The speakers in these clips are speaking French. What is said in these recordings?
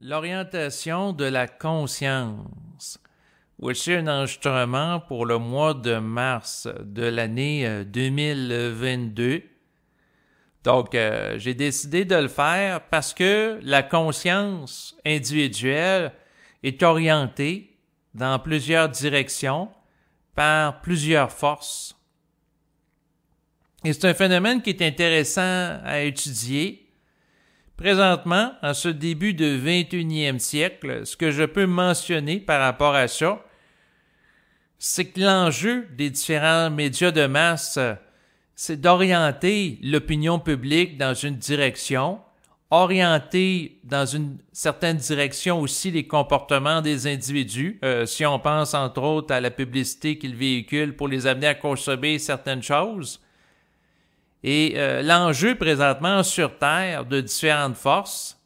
L'orientation de la conscience. Voici un enregistrement pour le mois de mars de l'année 2022. Euh, Donc, euh, j'ai décidé de le faire parce que la conscience individuelle est orientée dans plusieurs directions par plusieurs forces. Et c'est un phénomène qui est intéressant à étudier Présentement, à ce début de 21e siècle, ce que je peux mentionner par rapport à ça, c'est que l'enjeu des différents médias de masse, c'est d'orienter l'opinion publique dans une direction, orienter dans une certaine direction aussi les comportements des individus, euh, si on pense entre autres à la publicité qu'ils véhiculent pour les amener à consommer certaines choses, et euh, l'enjeu présentement sur Terre de différentes forces,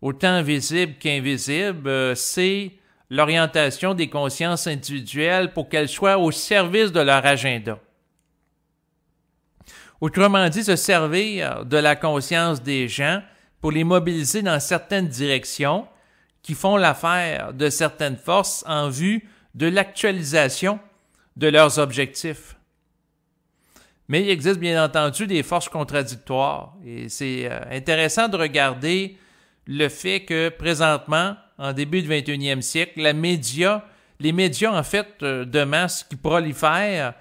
autant visibles qu'invisibles, euh, c'est l'orientation des consciences individuelles pour qu'elles soient au service de leur agenda. Autrement dit, se servir de la conscience des gens pour les mobiliser dans certaines directions qui font l'affaire de certaines forces en vue de l'actualisation de leurs objectifs. Mais il existe bien entendu des forces contradictoires. Et c'est euh, intéressant de regarder le fait que présentement, en début du 21e siècle, la média, les médias en fait euh, de masse qui prolifèrent,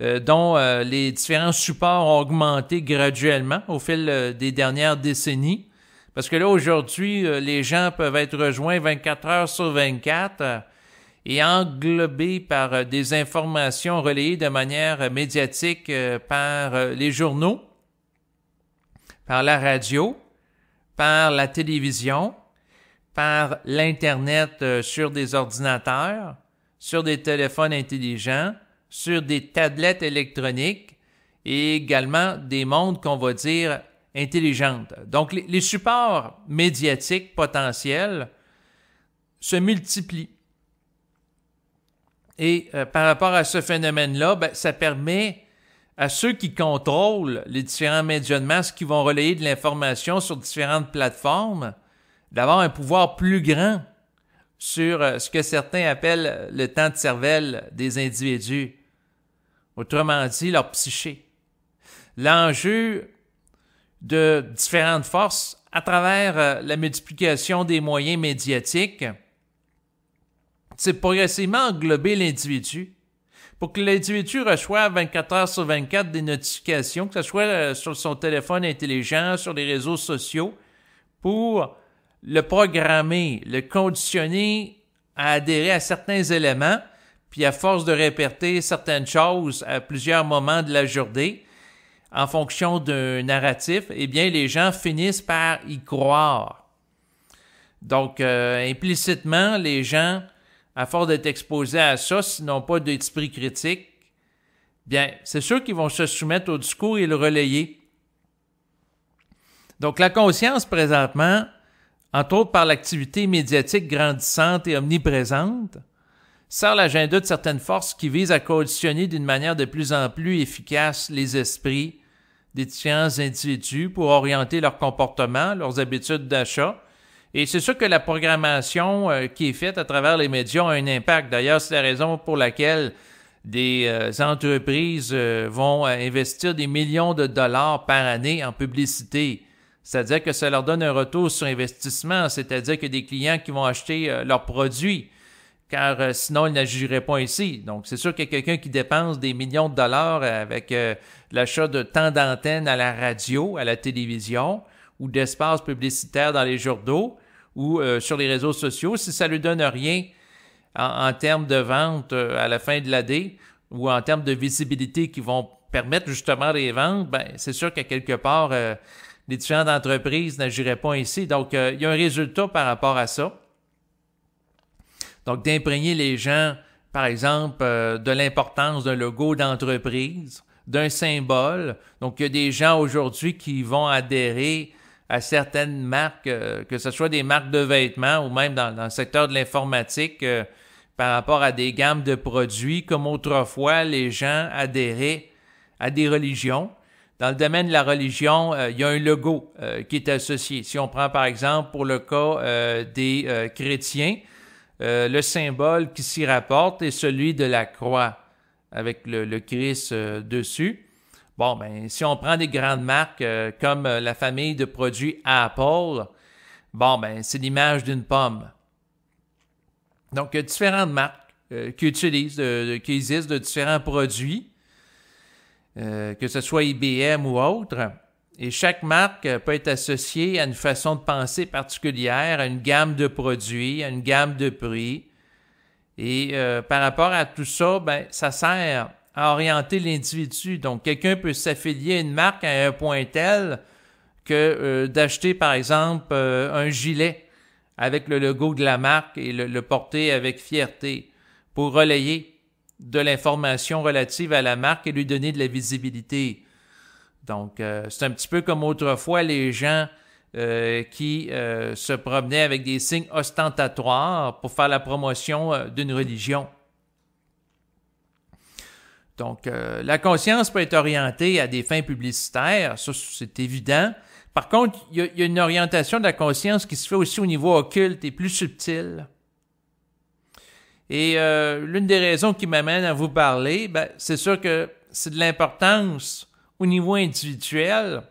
euh, dont les différents supports ont augmenté graduellement au fil des dernières décennies. Parce que là, aujourd'hui, les gens peuvent être rejoints 24 heures sur 24 et englobé par euh, des informations relayées de manière médiatique euh, par euh, les journaux, par la radio, par la télévision, par l'Internet sur des ordinateurs, sur des téléphones intelligents, sur des tablettes électroniques et également des mondes qu'on va dire intelligentes. Donc les supports médiatiques potentiels se multiplient. Et euh, par rapport à ce phénomène-là, ben, ça permet à ceux qui contrôlent les différents médias de masse qui vont relayer de l'information sur différentes plateformes d'avoir un pouvoir plus grand sur euh, ce que certains appellent le temps de cervelle des individus, autrement dit leur psyché. L'enjeu de différentes forces à travers euh, la multiplication des moyens médiatiques c'est progressivement englober l'individu pour que l'individu reçoive 24 heures sur 24 des notifications, que ce soit euh, sur son téléphone intelligent, sur les réseaux sociaux, pour le programmer, le conditionner à adhérer à certains éléments, puis à force de répéter certaines choses à plusieurs moments de la journée, en fonction d'un narratif, eh bien, les gens finissent par y croire. Donc, euh, implicitement, les gens à force d'être exposés à ça, sinon pas d'esprit critique, bien, c'est sûr qu'ils vont se soumettre au discours et le relayer. Donc, la conscience présentement, entre autres par l'activité médiatique grandissante et omniprésente, sert l'agenda de certaines forces qui visent à conditionner d'une manière de plus en plus efficace les esprits des différents individus pour orienter leur comportement, leurs habitudes d'achat et c'est sûr que la programmation euh, qui est faite à travers les médias a un impact. D'ailleurs, c'est la raison pour laquelle des euh, entreprises euh, vont investir des millions de dollars par année en publicité. C'est-à-dire que ça leur donne un retour sur investissement, c'est-à-dire que des clients qui vont acheter leurs produits, car sinon ils n'agiraient pas ici. Donc c'est sûr que quelqu'un qui dépense des millions de dollars avec l'achat de temps d'antenne à la radio, à la télévision, ou d'espace publicitaire dans les journaux, ou euh, sur les réseaux sociaux. Si ça ne lui donne rien en, termes de vente euh, à la fin de l'année ou en termes de visibilité qui vont permettre justement les ventes, ben, c'est sûr qu'à quelque part, euh, les différentes entreprises n'agiraient pas ainsi. Donc, il y a un résultat par rapport à ça. Donc, d'imprégner les gens, par exemple, de l'importance d'un logo d'entreprise, d'un symbole. Donc, il y a des gens aujourd'hui qui vont adhérer à certaines marques, euh, que ce soit des marques de vêtements ou même dans, le secteur de l'informatique, euh, par rapport à des gammes de produits, comme autrefois les gens adhéraient à des religions. Dans le domaine de la religion, euh, il y a un logo qui est associé. Si on prend par exemple pour le cas des chrétiens, le symbole qui s'y rapporte est celui de la croix avec le Christ dessus. Bon, ben, si on prend des grandes marques euh, comme euh, la famille de produits Apple, bon, ben, c'est l'image d'une pomme. Donc, il y a différentes marques euh, qui utilisent, qui existent de différents produits, que ce soit IBM ou autre. Et chaque marque peut être associée à une façon de penser particulière, à une gamme de produits, à une gamme de prix. Et par rapport à tout ça, ben, ça sert à orienter l'individu. Donc, quelqu'un peut s'affilier à une marque à un point tel que euh, d'acheter, par exemple, euh, un gilet avec le logo de la marque et le, porter avec fierté pour relayer de l'information relative à la marque et lui donner de la visibilité. Donc, euh, c'est un petit peu comme autrefois les gens qui se promenaient avec des signes ostentatoires pour faire la promotion d'une religion. Donc, euh, la conscience peut être orientée à des fins publicitaires, ça c'est évident. Par contre, il y, a une orientation de la conscience qui se fait aussi au niveau occulte et plus subtil. Et euh, l'une des raisons qui m'amène à vous parler, ben, c'est sûr que c'est de l'importance au niveau individuel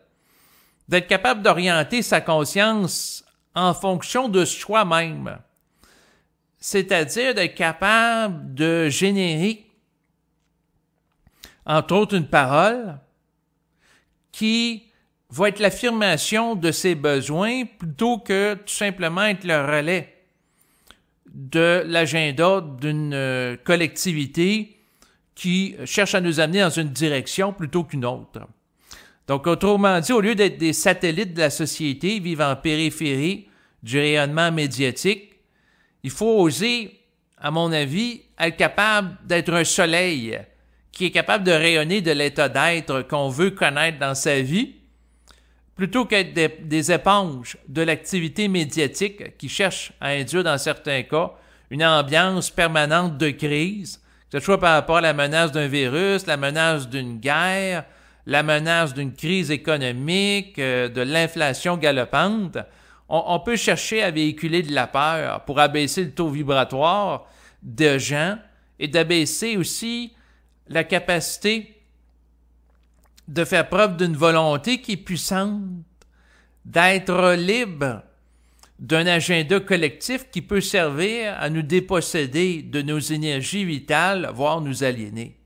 d'être capable d'orienter sa conscience en fonction de soi-même. C'est-à-dire d'être capable de générer entre autres une parole qui va être l'affirmation de ses besoins plutôt que tout simplement être le relais de l'agenda d'une euh, collectivité qui cherche à nous amener dans une direction plutôt qu'une autre. Donc, autrement dit, au lieu d'être des satellites de la société vivant en périphérie du rayonnement médiatique, il faut oser, à mon avis, être capable d'être un soleil qui est capable de rayonner de l'état d'être qu'on veut connaître dans sa vie, plutôt qu'être des, éponges de l'activité médiatique qui cherche à induire dans certains cas une ambiance permanente de crise, que ce soit par rapport à la menace d'un virus, la menace d'une guerre, la menace d'une crise économique, euh, de l'inflation galopante, on, on peut chercher à véhiculer de la peur pour abaisser le taux vibratoire de gens et d'abaisser aussi la capacité de faire preuve d'une volonté qui est puissante, d'être libre d'un agenda collectif qui peut servir à nous déposséder de nos énergies vitales, voire nous aliéner.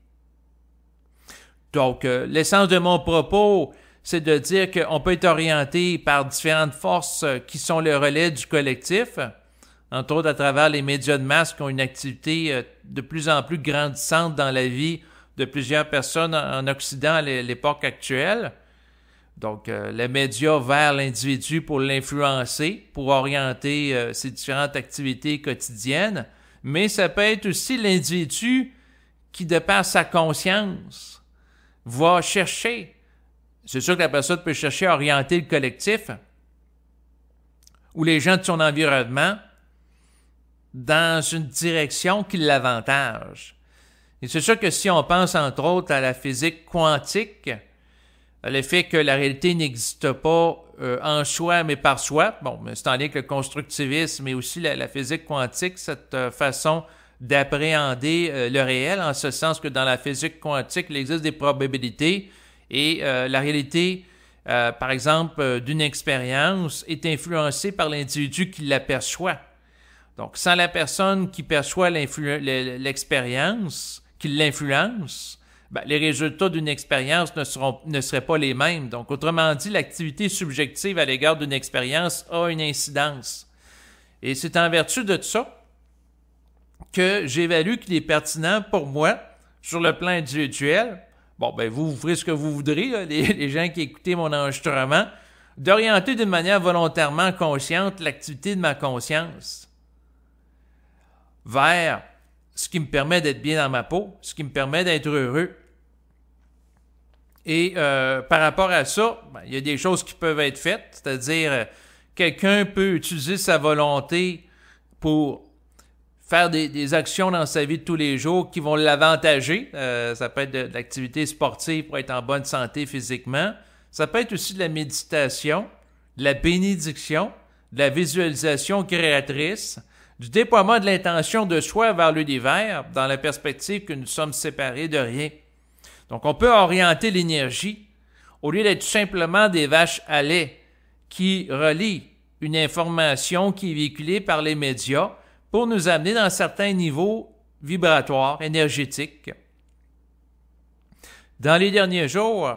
Donc, euh, l'essence de mon propos, c'est de dire qu'on peut être orienté par différentes forces qui sont le relais du collectif, entre autres à travers les médias de masse qui ont une activité euh, de plus en plus grandissante dans la vie de plusieurs personnes en Occident à l'époque actuelle. Donc, euh, les médias vers l'individu pour l'influencer, pour orienter euh, ses différentes activités quotidiennes, mais ça peut être aussi l'individu qui, de par sa conscience, va chercher. C'est sûr que la personne peut chercher à orienter le collectif ou les gens de son environnement dans une direction qui l'avantage. Et c'est sûr que si on pense entre autres à la physique quantique, à l'effet que la réalité n'existe pas euh, en soi mais par soi, bon, c'est en lien avec le constructivisme et aussi la, physique quantique, cette euh, façon d'appréhender euh, le réel, en ce sens que dans la physique quantique, il existe des probabilités et la réalité, par exemple, d'une expérience est influencée par l'individu qui l'aperçoit. Donc, sans la personne qui perçoit l'expérience, l'influence, ben, les résultats d'une expérience ne, seront, ne seraient pas les mêmes. Donc, autrement dit, l'activité subjective à l'égard d'une expérience a une incidence. Et c'est en vertu de ça que j'évalue qu'il est pertinent pour moi, sur le plan individuel, bon, ben vous, ferez ce que vous voudrez, les, gens qui écoutent mon enregistrement, d'orienter d'une manière volontairement consciente l'activité de ma conscience vers ce qui me permet d'être bien dans ma peau, ce qui me permet d'être heureux. Et euh, par rapport à ça, ben, il y a des choses qui peuvent être faites, c'est-à-dire euh, quelqu'un peut utiliser sa volonté pour faire des, actions dans sa vie de tous les jours qui vont l'avantager. Euh, ça peut être de l'activité sportive pour être en bonne santé physiquement. Ça peut être aussi de la méditation, de la bénédiction, de la visualisation créatrice, du déploiement de l'intention de soi vers l'univers dans la perspective que nous sommes séparés de rien. Donc on peut orienter l'énergie au lieu d'être simplement des vaches à lait qui relient une information qui est véhiculée par les médias pour nous amener dans certains niveaux vibratoires, énergétiques. Dans les derniers jours,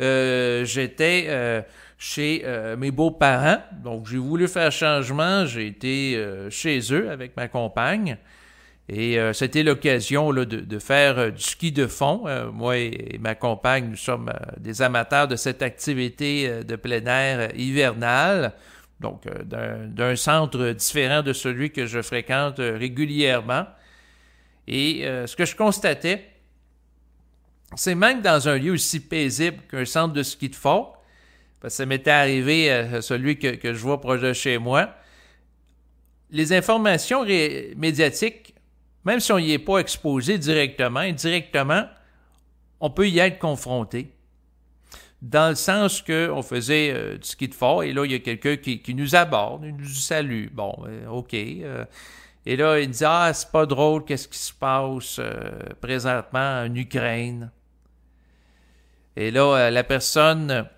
euh, j'étais euh, chez euh, mes beaux-parents. Donc, j'ai voulu faire changement. J'ai été euh, chez eux avec ma compagne. Et euh, c'était l'occasion de, de, faire du ski de fond. moi et, ma compagne, nous sommes des amateurs de cette activité de plein air hivernale. Donc, d'un centre différent de celui que je fréquente régulièrement. Et ce que je constatais, c'est même dans un lieu aussi paisible qu'un centre de ski de fond, parce que ça m'était arrivé, euh, à celui que, je vois proche de chez moi. Les informations médiatiques, même si on n'y est pas exposé directement, indirectement, on peut y être confronté. Dans le sens qu'on faisait euh, du ski de fort, et là, il y a quelqu'un qui, nous aborde, il nous salue. Bon, ben, OK. Euh. et là, il dit Ah, c'est pas drôle, qu'est-ce qui se passe présentement en Ukraine. Et là, la personne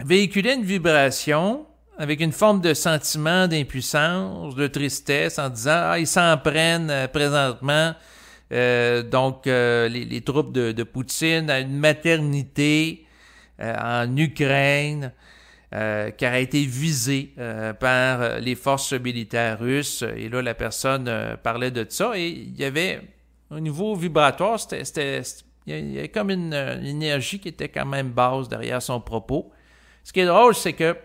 véhiculait une vibration avec une forme de sentiment d'impuissance, de tristesse, en disant Ah, ils s'en prennent euh, présentement. Euh, donc, euh, les, troupes de, Poutine à une maternité euh, en Ukraine qui a été visée par les forces militaires russes. Et là, la personne parlait de ça et il y avait, au niveau vibratoire, c'était, il y avait comme une, une énergie qui était quand même base derrière son propos. Ce qui est drôle, c'est que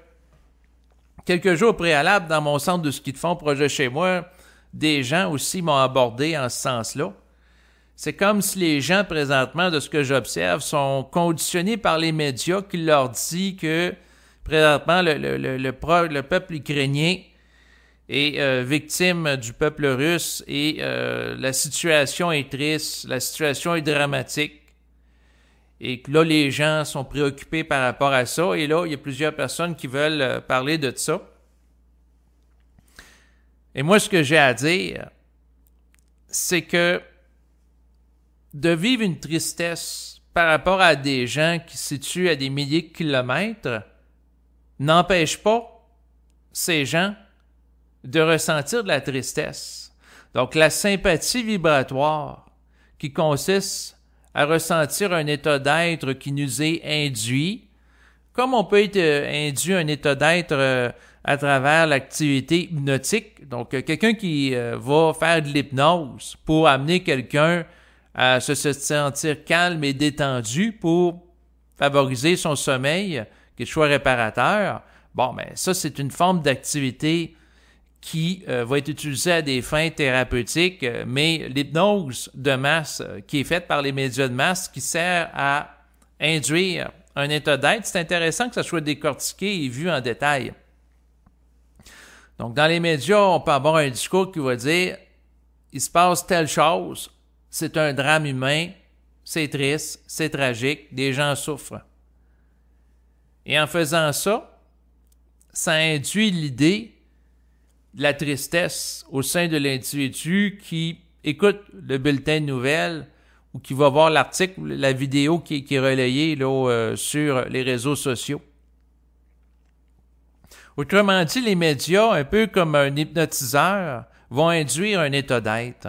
quelques jours au préalable, dans mon centre de ski de fond projet chez moi, des gens aussi m'ont abordé en ce sens-là. C'est comme si les gens présentement, de ce que j'observe, sont conditionnés par les médias qui leur disent que présentement le, le, peuple ukrainien est euh, victime du peuple russe et euh, la situation est triste, la situation est dramatique et que là, les gens sont préoccupés par rapport à ça. Et là, il y a plusieurs personnes qui veulent euh, parler de ça. Et moi, ce que j'ai à dire, c'est que de vivre une tristesse par rapport à des gens qui se situent à des milliers de kilomètres n'empêche pas ces gens de ressentir de la tristesse. Donc, la sympathie vibratoire qui consiste à ressentir un état d'être qui nous est induit, comme on peut être euh, induit un état d'être euh, à travers l'activité hypnotique. Donc, euh, quelqu'un qui va faire de l'hypnose pour amener quelqu'un à se sentir calme et détendu pour favoriser son sommeil, qu'il soit réparateur. Bon, mais ben, ça, c'est une forme d'activité qui euh, va être utilisé à des fins thérapeutiques, euh, mais l'hypnose de masse euh, qui est faite par les médias de masse qui sert à induire un état d'être, c'est intéressant que ça soit décortiqué et vu en détail. Donc, dans les médias, on peut avoir un discours qui va dire il se passe telle chose, c'est un drame humain, c'est triste, c'est tragique, des gens souffrent. Et en faisant ça, ça induit l'idée la tristesse au sein de l'individu qui écoute le bulletin de nouvelles ou qui va voir l'article, la vidéo qui, est relayée là, euh, sur les réseaux sociaux. Autrement dit, les médias, un peu comme un hypnotiseur, vont induire un état d'être.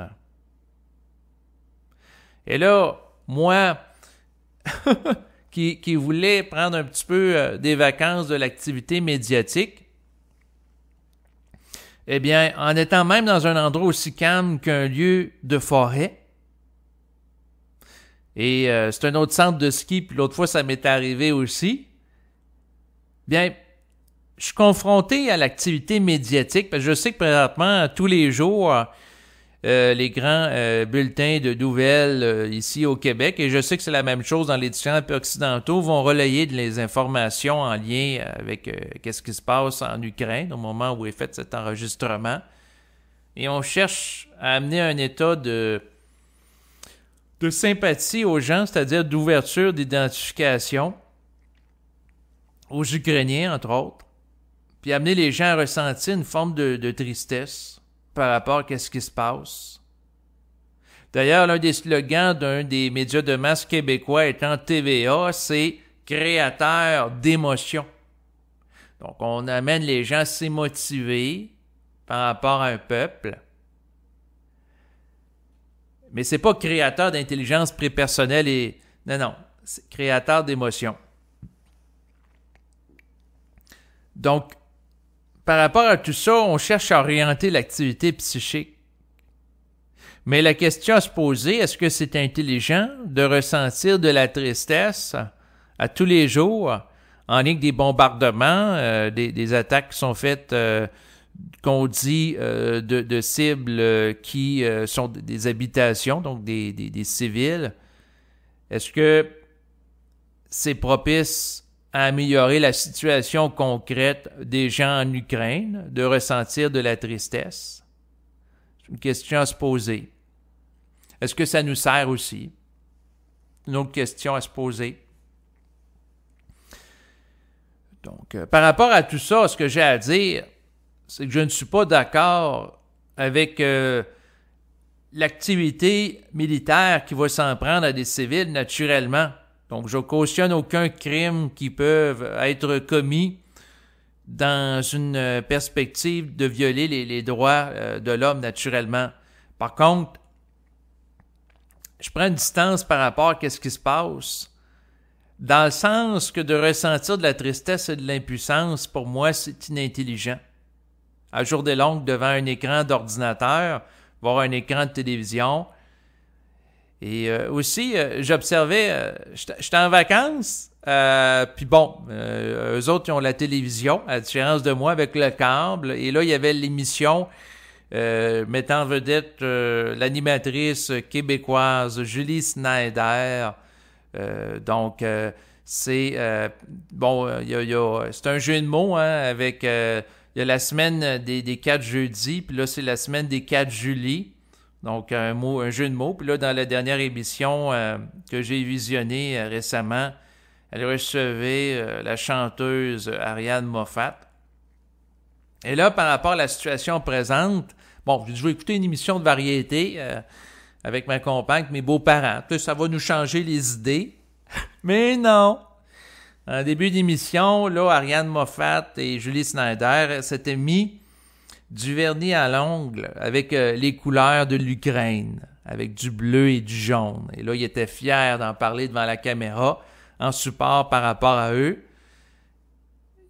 Et là, moi, qui, qui voulais prendre un petit peu euh, des vacances de l'activité médiatique, eh bien, en étant même dans un endroit aussi calme qu'un lieu de forêt, et euh, c'est un autre centre de ski, puis l'autre fois, ça m'est arrivé aussi, bien, je suis confronté à l'activité médiatique, parce que je sais que présentement, tous les jours, euh, les grands euh, bulletins de nouvelles euh, ici au Québec, et je sais que c'est la même chose dans les différents occidentaux, vont relayer des informations en lien avec qu'est-ce qui se passe en Ukraine au moment où est fait cet enregistrement. Et on cherche à amener un état de, sympathie aux gens, c'est-à-dire d'ouverture, d'identification aux Ukrainiens, entre autres, puis amener les gens à ressentir une forme de tristesse par rapport à ce qui se passe. D'ailleurs, l'un des slogans d'un des médias de masse québécois étant TVA, c'est créateur d'émotions. Donc, on amène les gens à s'émotiver par rapport à un peuple. Mais c'est pas créateur d'intelligence prépersonnelle et. Non, non. C'est créateur d'émotions. Donc, par rapport à tout ça, on cherche à orienter l'activité psychique. Mais la question à se poser, est-ce que c'est intelligent de ressentir de la tristesse à tous les jours en ligne des bombardements, euh, des, attaques qui sont faites, euh, qu'on dit, euh, de, cibles qui sont des habitations, donc des civils? Est-ce que c'est propice à améliorer la situation concrète des gens en Ukraine, de ressentir de la tristesse? C'est une question à se poser. Est-ce que ça nous sert aussi? Une autre question à se poser. Donc, euh, par rapport à tout ça, ce que j'ai à dire, c'est que je ne suis pas d'accord avec euh, l'activité militaire qui va s'en prendre à des civils naturellement. Donc, je cautionne aucun crime qui peut être commis dans une euh, perspective de violer les, droits euh, de l'homme naturellement. Par contre, je prends une distance par rapport à ce qui se passe, dans le sens que de ressentir de la tristesse et de l'impuissance, pour moi, c'est inintelligent. À jour des longues, devant un écran d'ordinateur, voir un écran de télévision, et euh, aussi, euh, j'observais, euh, j'étais en vacances, puis bon, eux autres, ils ont la télévision, à différence de moi, avec le câble. Et là, il y avait l'émission mettant en vedette l'animatrice québécoise Julie Snyder. donc, c'est... bon, y y a, c'est un jeu de mots, hein, avec... il y a la semaine des, des 4 jeudis, puis là, c'est la semaine des quatre juillet. Donc, un, jeu de mots. Puis là, dans la dernière émission euh, que j'ai visionnée euh, récemment, elle recevait euh, la chanteuse Ariane Moffat. Et là, par rapport à la situation présente, bon, je vais écouter une émission de variété avec ma compagne, mes beaux-parents. Ça va nous changer les idées. Mais non! En début d'émission, là, Ariane Moffat et Julie Snyder s'étaient mis du vernis à l'ongle avec euh, les couleurs de l'Ukraine, avec du bleu et du jaune. Et là, il était fier d'en parler devant la caméra en support par rapport à eux.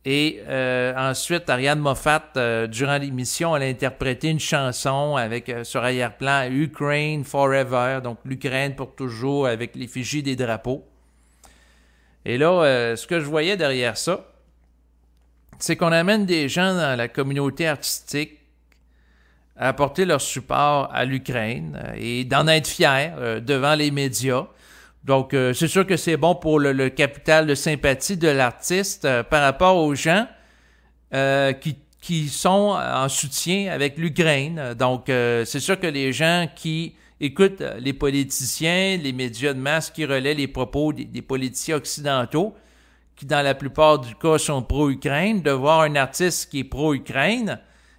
Et euh, ensuite, Ariane Moffat, euh, durant l'émission, elle a interprété une chanson avec sur arrière-plan Ukraine Forever, donc l'Ukraine pour toujours avec l'effigie des drapeaux. Et là, ce que je voyais derrière ça, c'est qu'on amène des gens dans la communauté artistique à apporter leur support à l'Ukraine euh, et d'en être fiers euh, devant les médias. Donc, euh, c'est sûr que c'est bon pour le, capital de sympathie de l'artiste par rapport aux gens qui, qui, sont en soutien avec l'Ukraine. Donc, c'est sûr que les gens qui écoutent les politiciens, les médias de masse qui relaient les propos des politiciens occidentaux, qui dans la plupart du cas sont pro-Ukraine, de voir un artiste qui est pro-Ukraine,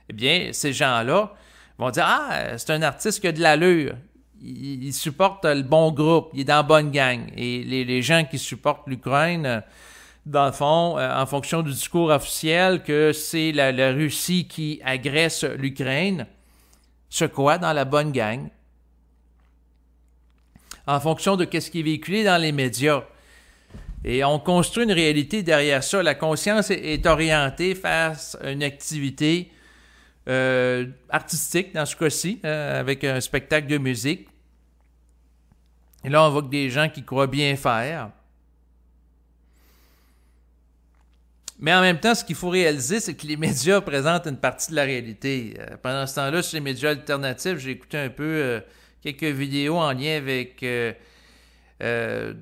eh bien, ces gens-là vont dire Ah, c'est un artiste qui a de l'allure. Il, supporte le bon groupe, il est dans la bonne gang. Et les, gens qui supportent l'Ukraine, euh, dans le fond, euh, en fonction du discours officiel, que c'est la, Russie qui agresse l'Ukraine, se quoi dans la bonne gang en fonction de ce qui est véhiculé dans les médias. Et on construit une réalité derrière ça. La conscience est orientée face à une activité euh, artistique, dans ce cas-ci, euh, avec un spectacle de musique. Et là, on voit que des gens qui croient bien faire. Mais en même temps, ce qu'il faut réaliser, c'est que les médias présentent une partie de la réalité. Euh, pendant ce temps-là, sur les médias alternatifs, j'ai écouté un peu quelques vidéos en lien avec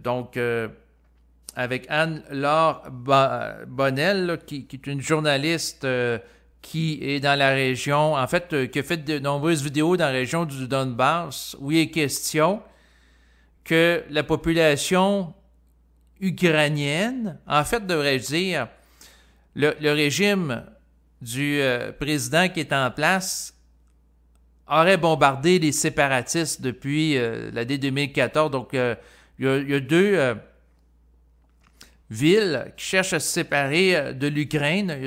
donc avec Anne-Laure Bonnel, qui, est une journaliste euh, qui est dans la région, en fait, euh, qui a fait de nombreuses vidéos dans la région du Donbass, où il est question que la population ukrainienne, en fait, devrais-je dire, le, régime du euh, président qui est en place aurait bombardé les séparatistes depuis l'année 2014. Donc, il y a, deux, Ville qui cherche à se séparer euh, de l'Ukraine. Il,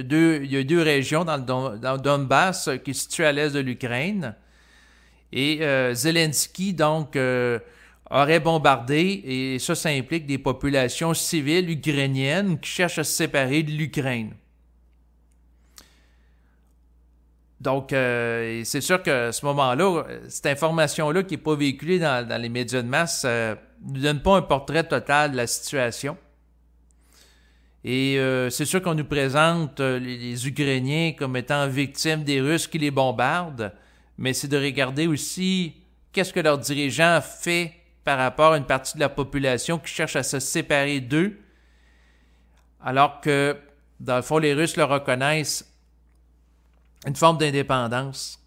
y a deux, régions dans le, Donbass euh, qui se situent à l'est de l'Ukraine. Et euh, Zelensky, donc, aurait bombardé, et ça, ça implique des populations civiles ukrainiennes qui cherchent à se séparer de l'Ukraine. Donc, c'est sûr que ce moment-là, cette information-là qui n'est pas véhiculée dans, les médias de masse ne donne pas un portrait total de la situation. Et euh, c'est sûr qu'on nous présente euh, les, Ukrainiens comme étant victimes des Russes qui les bombardent, mais c'est de regarder aussi qu'est-ce que leur dirigeant fait par rapport à une partie de la population qui cherche à se séparer d'eux, alors que, dans le fond, les Russes leur reconnaissent une forme d'indépendance.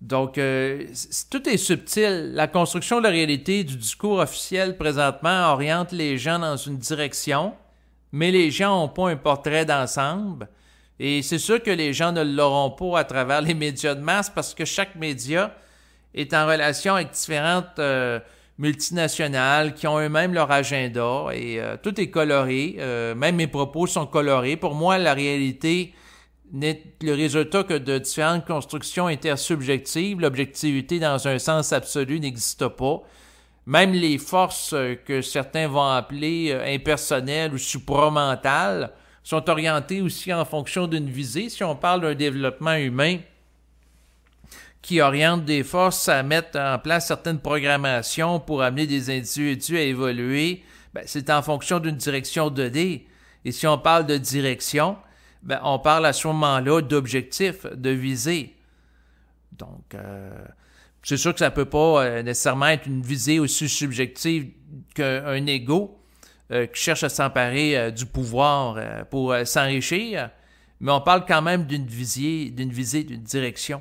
Donc, euh, tout est subtil. La construction de la réalité du discours officiel présentement oriente les gens dans une direction, mais les gens n'ont pas un portrait d'ensemble. Et c'est sûr que les gens ne l'auront pas à travers les médias de masse parce que chaque média est en relation avec différentes euh, multinationales qui ont eux-mêmes leur agenda et euh, tout est coloré. Euh, même mes propos sont colorés. Pour moi, la réalité n'est le résultat que de différentes constructions intersubjectives. L'objectivité dans un sens absolu n'existe pas même les forces euh, que certains vont appeler euh, impersonnelles ou supramentales sont orientées aussi en fonction d'une visée. Si on parle d'un développement humain qui oriente des forces à mettre en place certaines programmations pour amener des individus à évoluer, ben, c'est en fonction d'une direction donnée. Et si on parle de direction, ben, on parle à ce moment-là d'objectifs, de visée. Donc, euh, c'est sûr que ça peut pas euh, nécessairement être une visée aussi subjective qu'un ego euh, qui cherche à s'emparer euh, du pouvoir pour s'enrichir, mais on parle quand même d'une visée, d'une visée, d'une direction.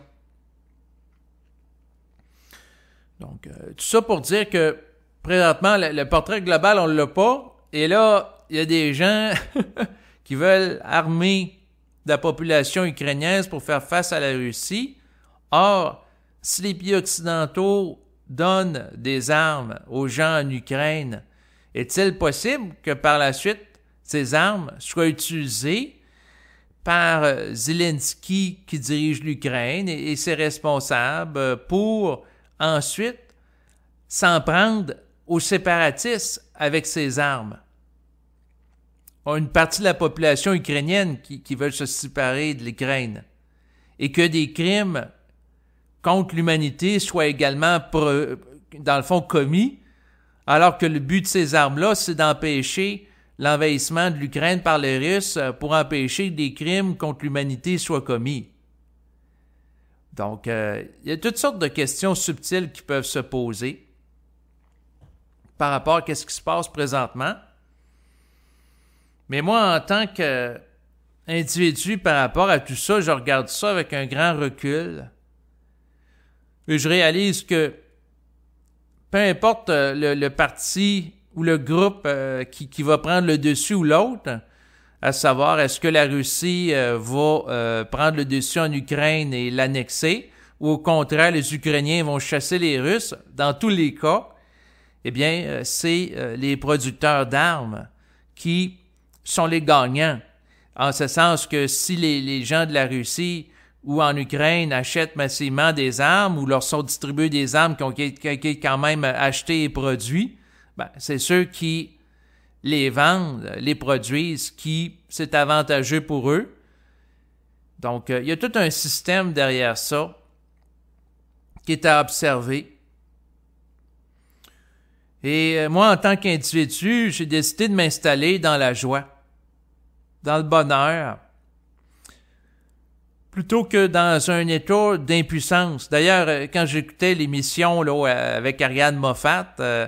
Donc, tout ça pour dire que présentement, le, portrait global, on ne l'a pas. Et là, il y a des gens qui veulent armer la population ukrainienne pour faire face à la Russie. Or, si les pays occidentaux donnent des armes aux gens en Ukraine, est-il possible que par la suite, ces armes soient utilisées par euh, Zelensky qui dirige l'Ukraine et, ses responsables euh, pour ensuite s'en prendre aux séparatistes avec ces armes. Une partie de la population ukrainienne qui, qui veut se séparer de l'Ukraine et que des crimes contre l'humanité soit également, dans le fond, commis, alors que le but de ces armes-là, c'est d'empêcher l'envahissement de l'Ukraine par les Russes euh, pour empêcher que des crimes contre l'humanité soient commis. Donc, euh, il y a toutes sortes de questions subtiles qui peuvent se poser par rapport à ce qui se passe présentement. Mais moi, en tant qu'individu par rapport à tout ça, je regarde ça avec un grand recul je réalise que peu importe euh, le, parti ou le groupe euh, qui, va prendre le dessus ou l'autre, à savoir est-ce que la Russie euh, va prendre le dessus en Ukraine et l'annexer, ou au contraire les Ukrainiens vont chasser les Russes, dans tous les cas, eh bien c'est les producteurs d'armes qui sont les gagnants. En ce sens que si les gens de la Russie ou en Ukraine achètent massivement des armes ou leur sont distribuées des armes qui ont quand même achetées et produites, ben, c'est ceux qui les vendent, les produisent, qui c'est avantageux pour eux. Donc, euh, il y a tout un système derrière ça qui est à observer. Et euh, moi, en tant qu'individu, j'ai décidé de m'installer dans la joie, dans le bonheur, plutôt que dans un état d'impuissance. D'ailleurs, euh, quand j'écoutais l'émission là, euh, avec Ariane Moffat, euh,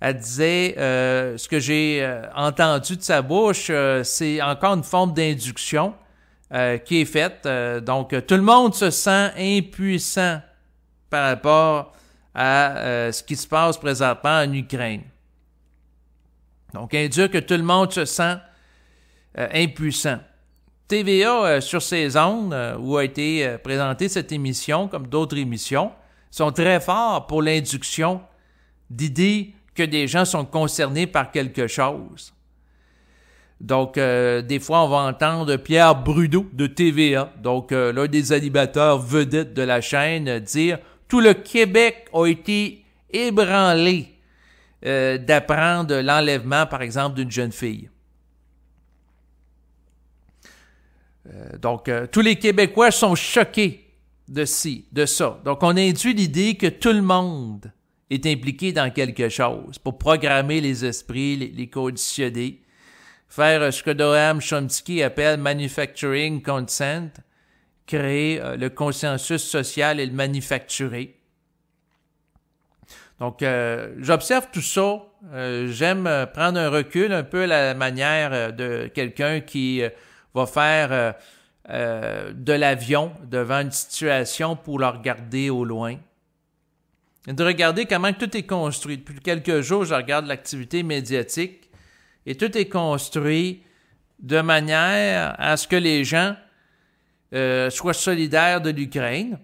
elle disait ce que j'ai entendu de sa bouche, c'est encore une forme d'induction qui est faite. donc, tout le monde se sent impuissant par rapport à ce qui se passe présentement en Ukraine. Donc, dit que tout le monde se sent impuissant. TVA euh, sur ces ondes euh, où a été euh, présentée cette émission, comme d'autres émissions, sont très forts pour l'induction d'idées que des gens sont concernés par quelque chose. Donc, des fois, on va entendre Pierre Brudeau de TVA, donc l'un des animateurs vedettes de la chaîne, dire « Tout le Québec a été ébranlé d'apprendre l'enlèvement, par exemple, d'une jeune fille. » Euh, donc, euh, tous les Québécois sont choqués de ci, de ça. Donc, on induit l'idée que tout le monde est impliqué dans quelque chose pour programmer les esprits, les, conditionner, faire euh, ce que Doham Chomsky appelle manufacturing consent, créer le consensus social et le manufacturer. Donc, j'observe tout ça. J'aime prendre un recul un peu à la manière de quelqu'un qui va faire euh, euh, de l'avion devant une situation pour la regarder au loin. Et de regarder comment tout est construit. Depuis quelques jours, je regarde l'activité médiatique et tout est construit de manière à ce que les gens euh, soient solidaires de l'Ukraine,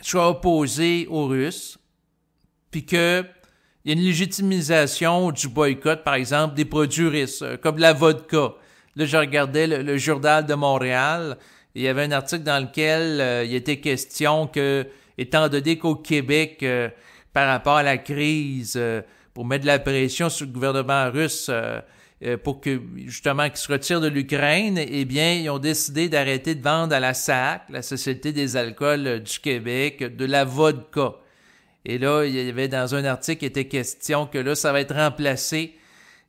soient opposés aux Russes, puis qu'il y ait une légitimisation du boycott, par exemple, des produits russes, comme la vodka. Là, je regardais le, journal de Montréal. Il y avait un article dans lequel euh, il était question que, étant donné qu'au Québec, euh, par rapport à la crise, euh, pour mettre de la pression sur le gouvernement russe pour que justement qu'il se retire de l'Ukraine, eh bien, ils ont décidé d'arrêter de vendre à la SAC, la Société des alcools du Québec, de la vodka. Et là, il y avait dans un article, il était question que là, ça va être remplacé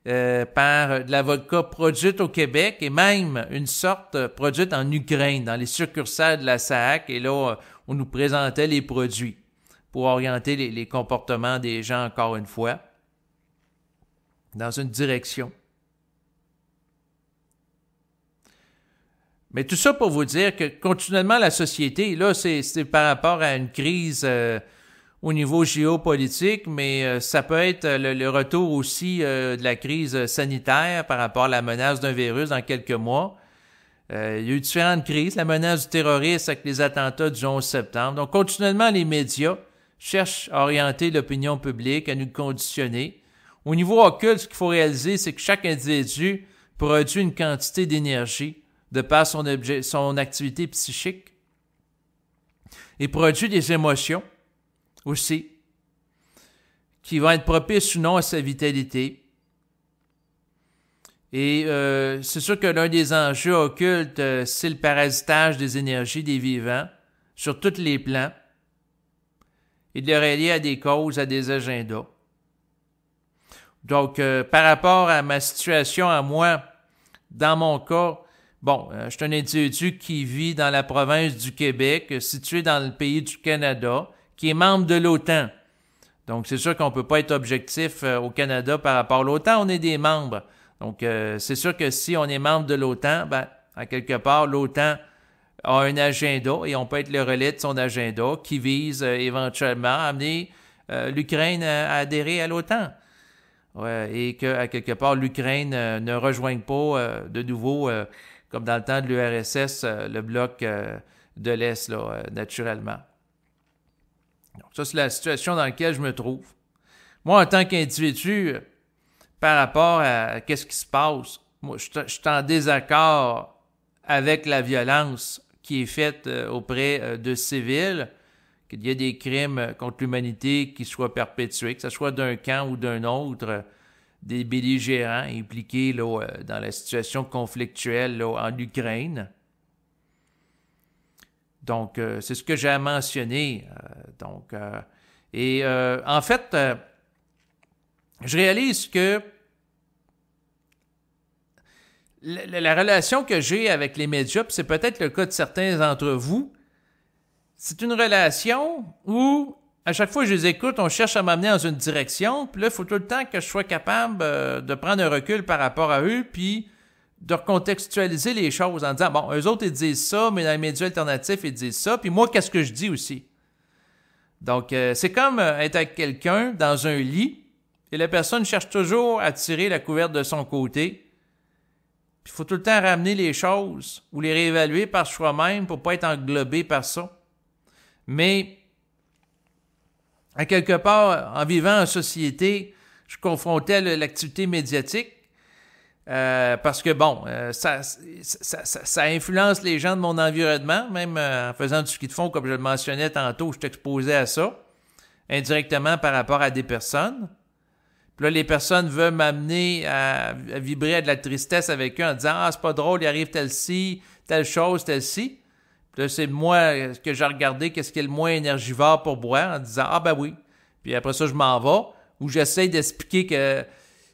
euh, par euh, de la vodka produite au Québec et même une sorte euh, produite en Ukraine, dans les succursales de la SAC. Et là, on nous présentait les produits pour orienter les, comportements des gens, encore une fois, dans une direction. Mais tout ça pour vous dire que continuellement, la société, là, c'est par rapport à une crise au niveau géopolitique, mais euh, ça peut être euh, le, retour aussi euh, de la crise sanitaire par rapport à la menace d'un virus dans quelques mois. Euh, il y a eu différentes crises, la menace du terrorisme avec les attentats du 11 septembre. Donc, continuellement, les médias cherchent à orienter l'opinion publique, à nous conditionner. Au niveau occulte, ce qu'il faut réaliser, c'est que chaque individu produit une quantité d'énergie de par son, objet, son activité psychique et produit des émotions aussi, qui vont être propices ou non à sa vitalité. Et euh, c'est sûr que l'un des enjeux occultes, euh, c'est le parasitage des énergies des vivants sur tous les plans et de le relier à des causes, à des agendas. Donc, euh, par rapport à ma situation à moi, dans mon cas, bon, je suis un individu qui vit dans la province du Québec, situé dans le pays du Canada, qui est membre de l'OTAN. Donc, c'est sûr qu'on ne peut pas être objectif euh, au Canada par rapport à l'OTAN. On est des membres. Donc, euh, c'est sûr que si on est membre de l'OTAN, ben, à quelque part, l'OTAN a un agenda et on peut être le relais de son agenda qui vise euh, éventuellement à amener l'Ukraine à, adhérer à l'OTAN. et que, à quelque part, l'Ukraine ne rejoigne pas de nouveau, comme dans le temps de l'URSS, le bloc de l'Est, naturellement ça, c'est la situation dans laquelle je me trouve. Moi, en tant qu'individu, euh, par rapport à quest ce qui se passe, moi, je, suis en désaccord avec la violence qui est faite euh, auprès euh, de civils, qu'il y ait des crimes contre l'humanité qui soient perpétués, que ce soit d'un camp ou d'un autre, des belligérants impliqués dans la situation conflictuelle en Ukraine. Donc, euh, c'est ce que j'ai mentionné. Euh, donc, euh, et en fait, je réalise que la, relation que j'ai avec les médias, c'est peut-être le cas de certains d'entre vous, c'est une relation où à chaque fois que je les écoute, on cherche à m'amener dans une direction, puis là, il faut tout le temps que je sois capable de prendre un recul par rapport à eux, puis de recontextualiser les choses en disant, bon, eux autres, ils disent ça, mais dans les médias alternatifs, ils disent ça, puis moi, qu'est-ce que je dis aussi? Donc, euh, c'est comme euh, être avec quelqu'un dans un lit, et la personne cherche toujours à tirer la couverte de son côté. Il faut tout le temps ramener les choses ou les réévaluer par soi-même pour pas être englobé par ça. Mais, à quelque part, en vivant en société, je confrontais l'activité médiatique euh, parce que bon, euh, ça, influence les gens de mon environnement, même euh, en faisant du ski de fond, comme je le mentionnais tantôt, je t'exposais à ça, indirectement par rapport à des personnes. Puis là, les personnes veulent m'amener à, vibrer à de la tristesse avec eux en disant Ah, c'est pas drôle, il arrive telle ci telle chose, telle-ci. ci Puis là, c'est moi ce que j'ai regardé, qu'est-ce qui est le moins énergivore pour boire, en disant Ah, ben oui. Puis après ça, je m'en vais, ou j'essaie d'expliquer que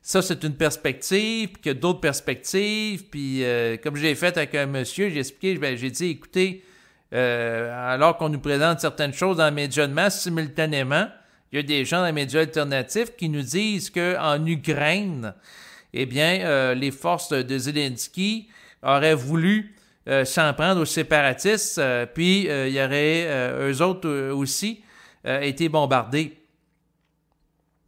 ça, c'est une perspective, puis il y a d'autres perspectives. Puis, euh, comme j'ai fait avec un monsieur, j'ai expliqué, ben, j'ai dit, écoutez, euh, alors qu'on nous présente certaines choses dans les médias de masse simultanément, il y a des gens dans les médias alternatifs qui nous disent qu'en Ukraine, eh bien, euh, les forces de Zelensky auraient voulu s'en prendre aux séparatistes, puis il y aurait, eux autres aussi, été bombardés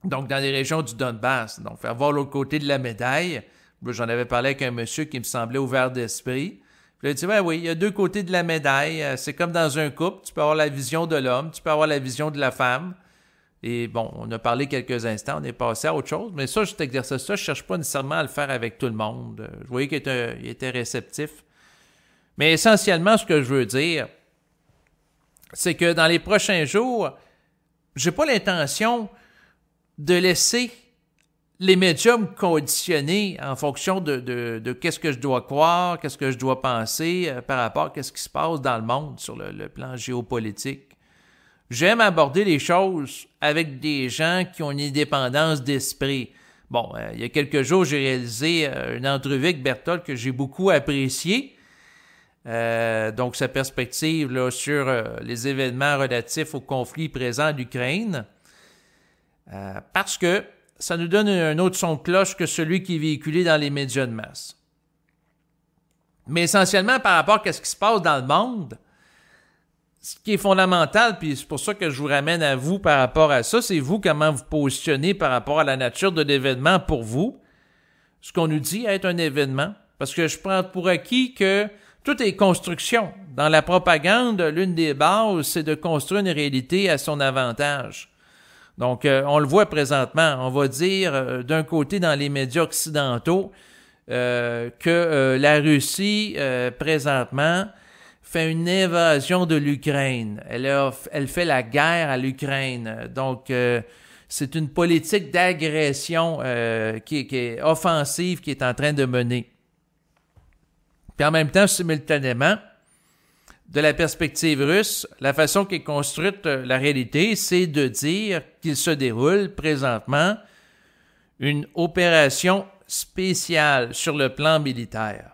donc dans les régions du Donbass. Donc, faire voir l'autre côté de la médaille. J'en avais parlé avec un monsieur qui me semblait ouvert d'esprit. Je lui a dit, ben oui, il y a deux côtés de la médaille. Euh, c'est comme dans un couple, tu peux avoir la vision de l'homme, tu peux avoir la vision de la femme. Et bon, on a parlé quelques instants, on est passé à autre chose. Mais ça, je exercice-là, je ne cherche pas nécessairement à le faire avec tout le monde. Je voyais qu'il était, était, réceptif. Mais essentiellement, ce que je veux dire, c'est que dans les prochains jours, j'ai pas l'intention de laisser les médiums conditionnés conditionner en fonction de, qu'est-ce que je dois croire, qu'est-ce que je dois penser euh, par rapport à ce qui se passe dans le monde sur le, plan géopolitique. J'aime aborder les choses avec des gens qui ont une indépendance d'esprit. Bon, euh, il y a quelques jours, j'ai réalisé euh, une entrevue avec Berthold que j'ai beaucoup apprécié. donc, sa perspective sur les événements relatifs au conflit présent d'Ukraine. Euh, parce que ça nous donne un autre son de cloche que celui qui est véhiculé dans les médias de masse. Mais essentiellement, par rapport à ce qui se passe dans le monde, ce qui est fondamental, puis c'est pour ça que je vous ramène à vous par rapport à ça, c'est vous comment vous positionnez par rapport à la nature de l'événement pour vous, ce qu'on nous dit être un événement. Parce que je prends pour acquis que tout est construction. Dans la propagande, l'une des bases, c'est de construire une réalité à son avantage. Donc, euh, on le voit présentement. On va dire, euh, d'un côté, dans les médias occidentaux, euh, que la Russie, présentement, fait une invasion de l'Ukraine. Elle, elle fait la guerre à l'Ukraine. Donc, c'est une politique d'agression qui, qui, est offensive qui est en train de mener. Puis en même temps, simultanément, de la perspective russe, la façon qu'est construite euh, la réalité, c'est de dire qu'il se déroule présentement une opération spéciale sur le plan militaire.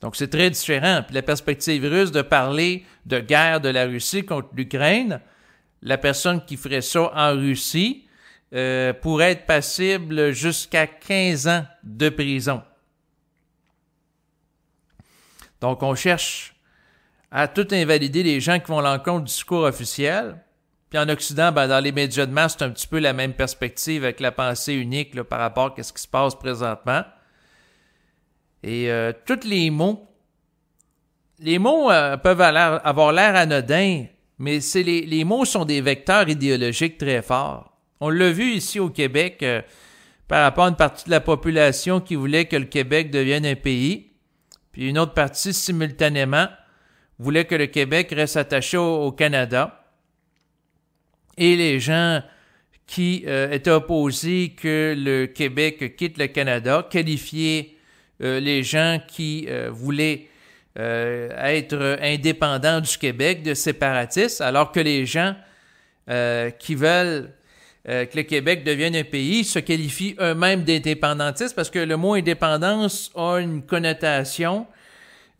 Donc c'est très différent. Puis la perspective russe de parler de guerre de la Russie contre l'Ukraine, la personne qui ferait ça en Russie euh, pourrait être passible jusqu'à 15 ans de prison. Donc, on cherche à tout invalider les gens qui vont l'encontre du discours officiel. Puis en Occident, ben, dans les médias de masse, c'est un petit peu la même perspective avec la pensée unique là, par rapport à ce qui se passe présentement. Et euh, tous les mots, les mots euh, peuvent avoir l'air anodins, mais c'est les, mots sont des vecteurs idéologiques très forts. On l'a vu ici au Québec euh, par rapport à une partie de la population qui voulait que le Québec devienne un pays puis une autre partie simultanément voulait que le Québec reste attaché au, Canada. Et les gens qui euh, étaient opposés que le Québec quitte le Canada qualifiaient euh, les gens qui euh, voulaient être indépendants du Québec de séparatistes, alors que les gens qui veulent euh, que le Québec devienne un pays, se qualifient eux-mêmes d'indépendantistes parce que le mot indépendance a une connotation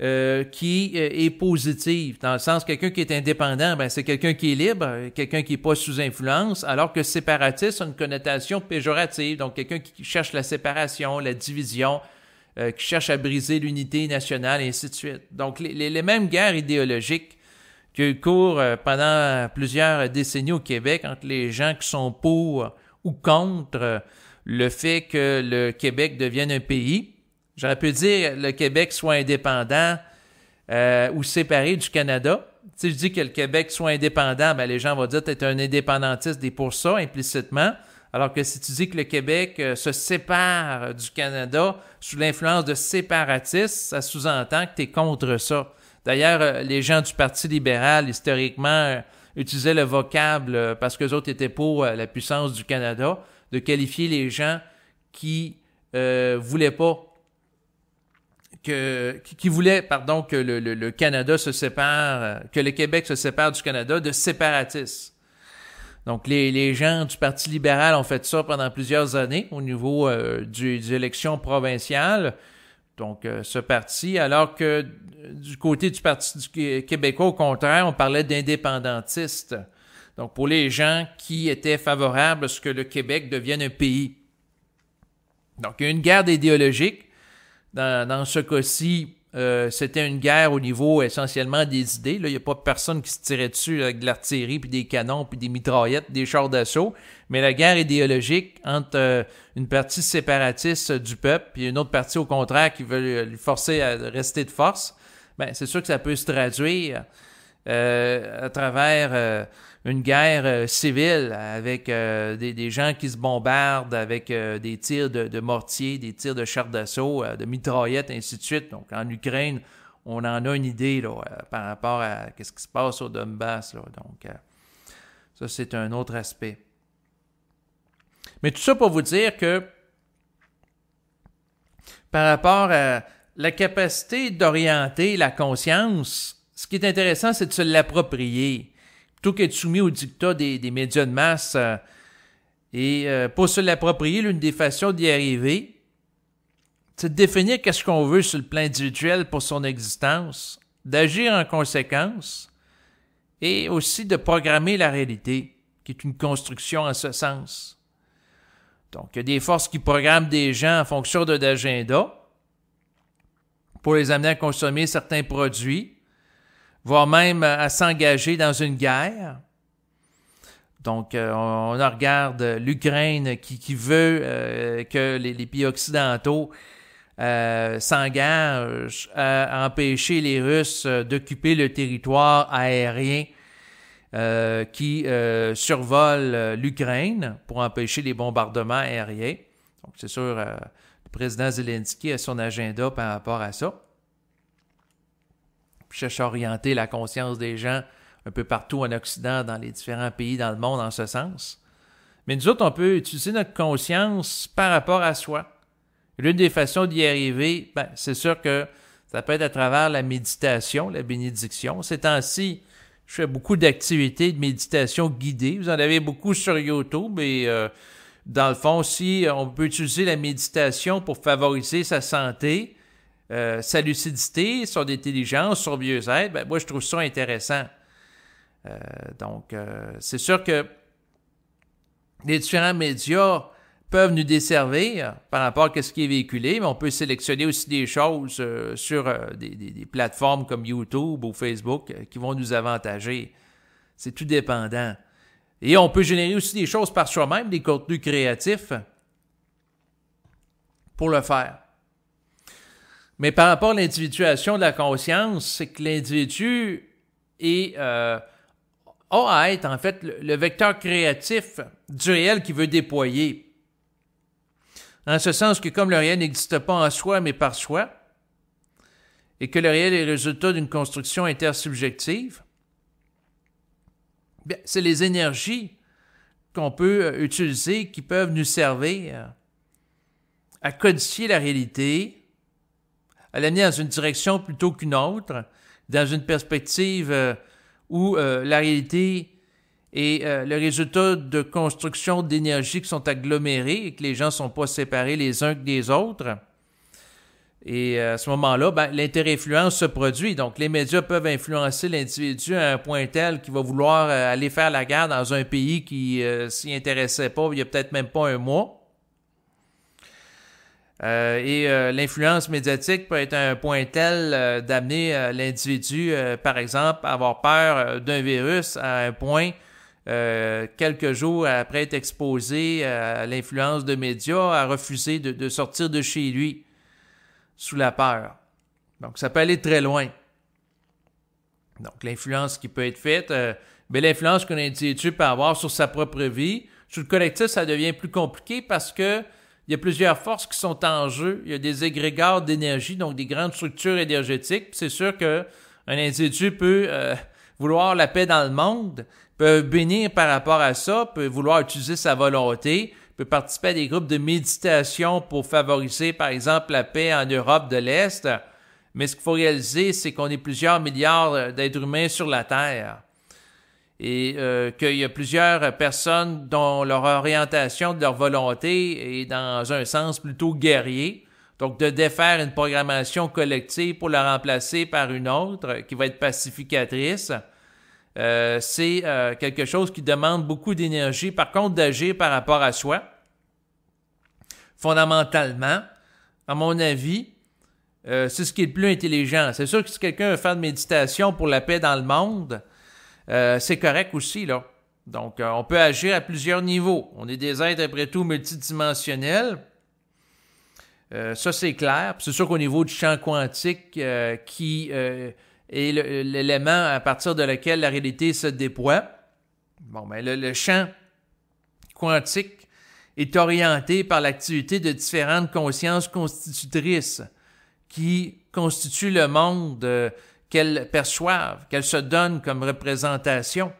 euh, qui euh, est positive. Dans le sens, quelqu'un qui est indépendant, ben, c'est quelqu'un qui est libre, quelqu'un qui n'est pas sous influence, alors que séparatiste a une connotation péjorative. Donc, quelqu'un qui cherche la séparation, la division, qui cherche à briser l'unité nationale, et ainsi de suite. Donc, les mêmes guerres idéologiques y a eu cours euh, pendant plusieurs décennies au Québec entre les gens qui sont pour ou contre euh, le fait que le Québec devienne un pays. J'aurais pu dire le Québec soit indépendant euh, ou séparé du Canada. Si je dis que le Québec soit indépendant, ben les gens vont dire que tu es un indépendantiste des pour ça implicitement. Alors que si tu dis que le Québec se sépare du Canada sous l'influence de séparatistes, ça sous-entend que tu es contre ça. D'ailleurs, euh, les gens du Parti libéral, historiquement, euh, utilisaient le vocable, euh, parce qu'eux autres étaient pour la puissance du Canada, de qualifier les gens qui voulaient pas que, qui pardon, que le, Canada se sépare, que le Québec se sépare du Canada de séparatistes. Donc, les, gens du Parti libéral ont fait ça pendant plusieurs années au niveau des élections provinciales. Donc, euh, ce parti, alors que du côté du Parti québécois, au contraire, on parlait d'indépendantistes. Donc, pour les gens qui étaient favorables à ce que le Québec devienne un pays. Donc, il y a une guerre idéologique. Dans, dans ce cas-ci, euh, c'était une guerre au niveau essentiellement des idées. Il n'y a pas personne qui se tirait dessus avec de l'artillerie, puis des canons, puis des mitraillettes, des chars d'assaut. Mais la guerre idéologique entre euh, une partie séparatiste du peuple et une autre partie, au contraire, qui veut euh, lui forcer à rester de force, ben, c'est sûr que ça peut se traduire à travers une guerre euh, civile avec euh, des, gens qui se bombardent, avec euh, des tirs de, mortiers, des tirs de chars d'assaut, de mitraillettes, ainsi de suite. Donc en Ukraine, on en a une idée là, par rapport à ce qui se passe au Donbass. Là. Donc ça, c'est un autre aspect. Mais tout ça pour vous dire que par rapport à la capacité d'orienter la conscience, ce qui est intéressant, c'est de se l'approprier qui est soumis au dictat des, des médias de masse. Euh, et euh, pour se l'approprier, l'une des façons d'y arriver, c'est de définir qu'est-ce qu'on veut sur le plan individuel pour son existence, d'agir en conséquence, et aussi de programmer la réalité, qui est une construction en ce sens. Donc, il y a des forces qui programment des gens en fonction de agenda pour les amener à consommer certains produits voire même à s'engager dans une guerre. Donc, euh, on, regarde l'Ukraine qui, qui, veut euh, que les, pays occidentaux euh, s'engagent à empêcher les Russes d'occuper le territoire aérien qui survole l'Ukraine pour empêcher les bombardements aériens. Donc, c'est sûr, le président Zelensky a son agenda par rapport à ça cherche à orienter la conscience des gens un peu partout en Occident, dans les différents pays dans le monde en ce sens. Mais nous autres, on peut utiliser notre conscience par rapport à soi. L'une des façons d'y arriver, ben, c'est sûr que ça peut être à travers la méditation, la bénédiction. Ces temps-ci, je fais beaucoup d'activités de méditation guidée. Vous en avez beaucoup sur YouTube et euh, dans le fond, aussi on peut utiliser la méditation pour favoriser sa santé, euh, sa lucidité, son intelligence, son vieux être ben, moi, je trouve ça intéressant. Euh, donc, euh, c'est sûr que les différents médias peuvent nous desservir par rapport à ce qui est véhiculé, mais on peut sélectionner aussi des choses sur des, plateformes comme YouTube ou Facebook qui vont nous avantager. C'est tout dépendant. Et on peut générer aussi des choses par soi-même, des contenus créatifs pour le faire. Mais par rapport à l'individuation de la conscience, c'est que l'individu est, euh, a à être en fait le, vecteur créatif du réel qu'il veut déployer. En ce sens que comme le réel n'existe pas en soi mais par soi, et que le réel est le résultat d'une construction intersubjective, c'est les énergies qu'on peut euh, utiliser qui peuvent nous servir euh, à codifier la réalité, elle est l'amener dans une direction plutôt qu'une autre, dans une perspective euh, où euh, la réalité est euh, le résultat de construction d'énergie qui sont agglomérées et que les gens ne sont pas séparés les uns des autres. Et à ce moment-là, ben, se produit. Donc, les médias peuvent influencer l'individu à un point tel qu'il va vouloir aller faire la guerre dans un pays qui s'y intéressait pas il y a peut-être même pas un mois. Euh, et euh, l'influence médiatique peut être un point tel euh, d'amener l'individu, par exemple, à avoir peur d'un virus à un point quelques jours après être exposé à l'influence de médias, à refuser de, de, sortir de chez lui sous la peur. Donc, ça peut aller très loin. Donc, l'influence qui peut être faite, mais ben, l'influence qu'un individu peut avoir sur sa propre vie, sur le collectif, ça devient plus compliqué parce que il y a plusieurs forces qui sont en jeu. Il y a des égrégores d'énergie, donc des grandes structures énergétiques. C'est sûr qu'un individu peut euh, vouloir la paix dans le monde, peut bénir par rapport à ça, peut vouloir utiliser sa volonté, peut participer à des groupes de méditation pour favoriser, par exemple, la paix en Europe de l'Est. Mais ce qu'il faut réaliser, c'est qu'on est plusieurs milliards d'êtres humains sur la Terre et euh, qu'il y a plusieurs personnes dont leur orientation, de leur volonté est dans un sens plutôt guerrier. Donc, de défaire une programmation collective pour la remplacer par une autre qui va être pacificatrice, euh, c'est euh, quelque chose qui demande beaucoup d'énergie. Par contre, d'agir par rapport à soi, fondamentalement, à mon avis, euh, c'est ce qui est le plus intelligent. C'est sûr que si quelqu'un veut faire de méditation pour la paix dans le monde, euh, c'est correct aussi, là. Donc, euh, on peut agir à plusieurs niveaux. On est des êtres, après tout, multidimensionnels. Euh, ça, c'est clair. C'est sûr qu'au niveau du champ quantique, qui est l'élément à partir de lequel la réalité se déploie, bon, ben, le, le champ quantique est orienté par l'activité de différentes consciences constitutrices qui constituent le monde qu'elles perçoivent, qu'elles se donnent comme représentation.